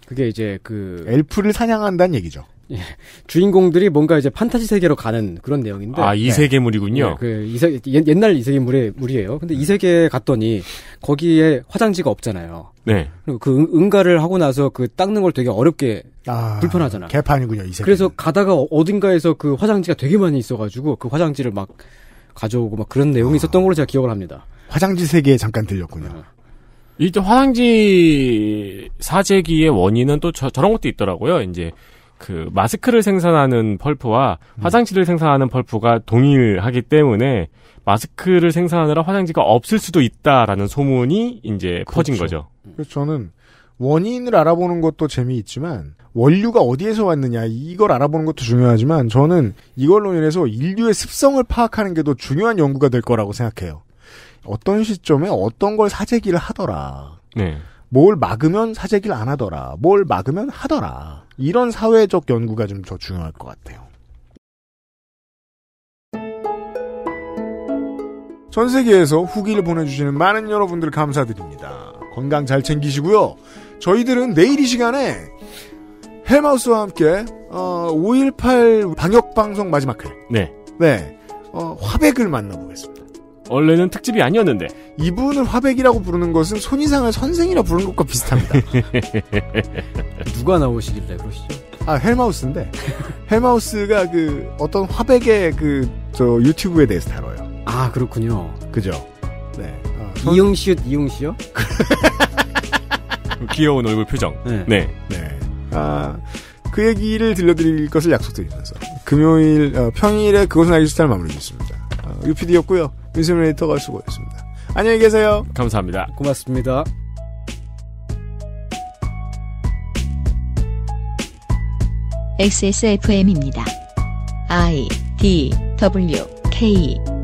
그게 이제 그 엘프를 사냥한다는 얘기죠. 예, 주인공들이 뭔가 이제 판타지 세계로 가는 그런 내용인데. 아, 이 네. 세계물이군요. 예, 그, 이 세, 옛날 이 세계물의, 물이에요. 근데 이 음. 세계에 갔더니, 거기에 화장지가 없잖아요. 네. 그리고 그 응, 가를 하고 나서 그 닦는 걸 되게 어렵게, 아, 불편하잖아. 개판이군요, 이 세계. 그래서 가다가 어, 어딘가에서 그 화장지가 되게 많이 있어가지고, 그 화장지를 막 가져오고 막 그런 내용이 아. 있었던 걸로 제가 기억을 합니다. 화장지 세계에 잠깐 들렸군요. 아. 이제 화장지 사재기의 원인은 또 저, 런 것도 있더라고요. 이제 그 마스크를 생산하는 펄프와 음. 화장지를 생산하는 펄프가 동일하기 때문에 마스크를 생산하느라 화장지가 없을 수도 있다라는 소문이 이제 그렇죠. 퍼진 거죠. 그래서 저는 원인을 알아보는 것도 재미있지만 원류가 어디에서 왔느냐 이걸 알아보는 것도 중요하지만 저는 이걸로 인해서 인류의 습성을 파악하는 게 더 중요한 연구가 될 거라고 생각해요. 어떤 시점에 어떤 걸 사재기를 하더라. 네. 뭘 막으면 사재기를 안 하더라. 뭘 막으면 하더라. 이런 사회적 연구가 좀 더 중요할 것 같아요. 전 세계에서 후기를 보내주시는 많은 여러분들 감사드립니다. 건강 잘 챙기시고요. 저희들은 내일 이 시간에 헬마우스와 함께 어, 5.18 방역 방송 마지막 회. 네. 네. 어, 화백을 만나보겠습니다. 원래는 특집이 아니었는데 이분을 화백이라고 부르는 것은 손이상을 선생이라 부르는 것과 비슷합니다. 누가 나오시길래 그러시죠? 아 헬마우스인데 헬마우스가 그 어떤 화백의 그 저 유튜브에 대해서 다뤄요. 아 그렇군요. 그죠. 네. 아, 선... 이용시옷 이용시요? 귀여운 얼굴 표정. 네. 네. 네. 아. 그 얘기를 들려드릴 것을 약속드리면서 금요일 어, 평일에 그것은 알기 스타를 마무리했습니다. 어, UPD였고요. 윤세민 에터가 수고했습니다. 안녕히 계세요. 감사합니다. 고맙습니다. XSFM입니다. I D W K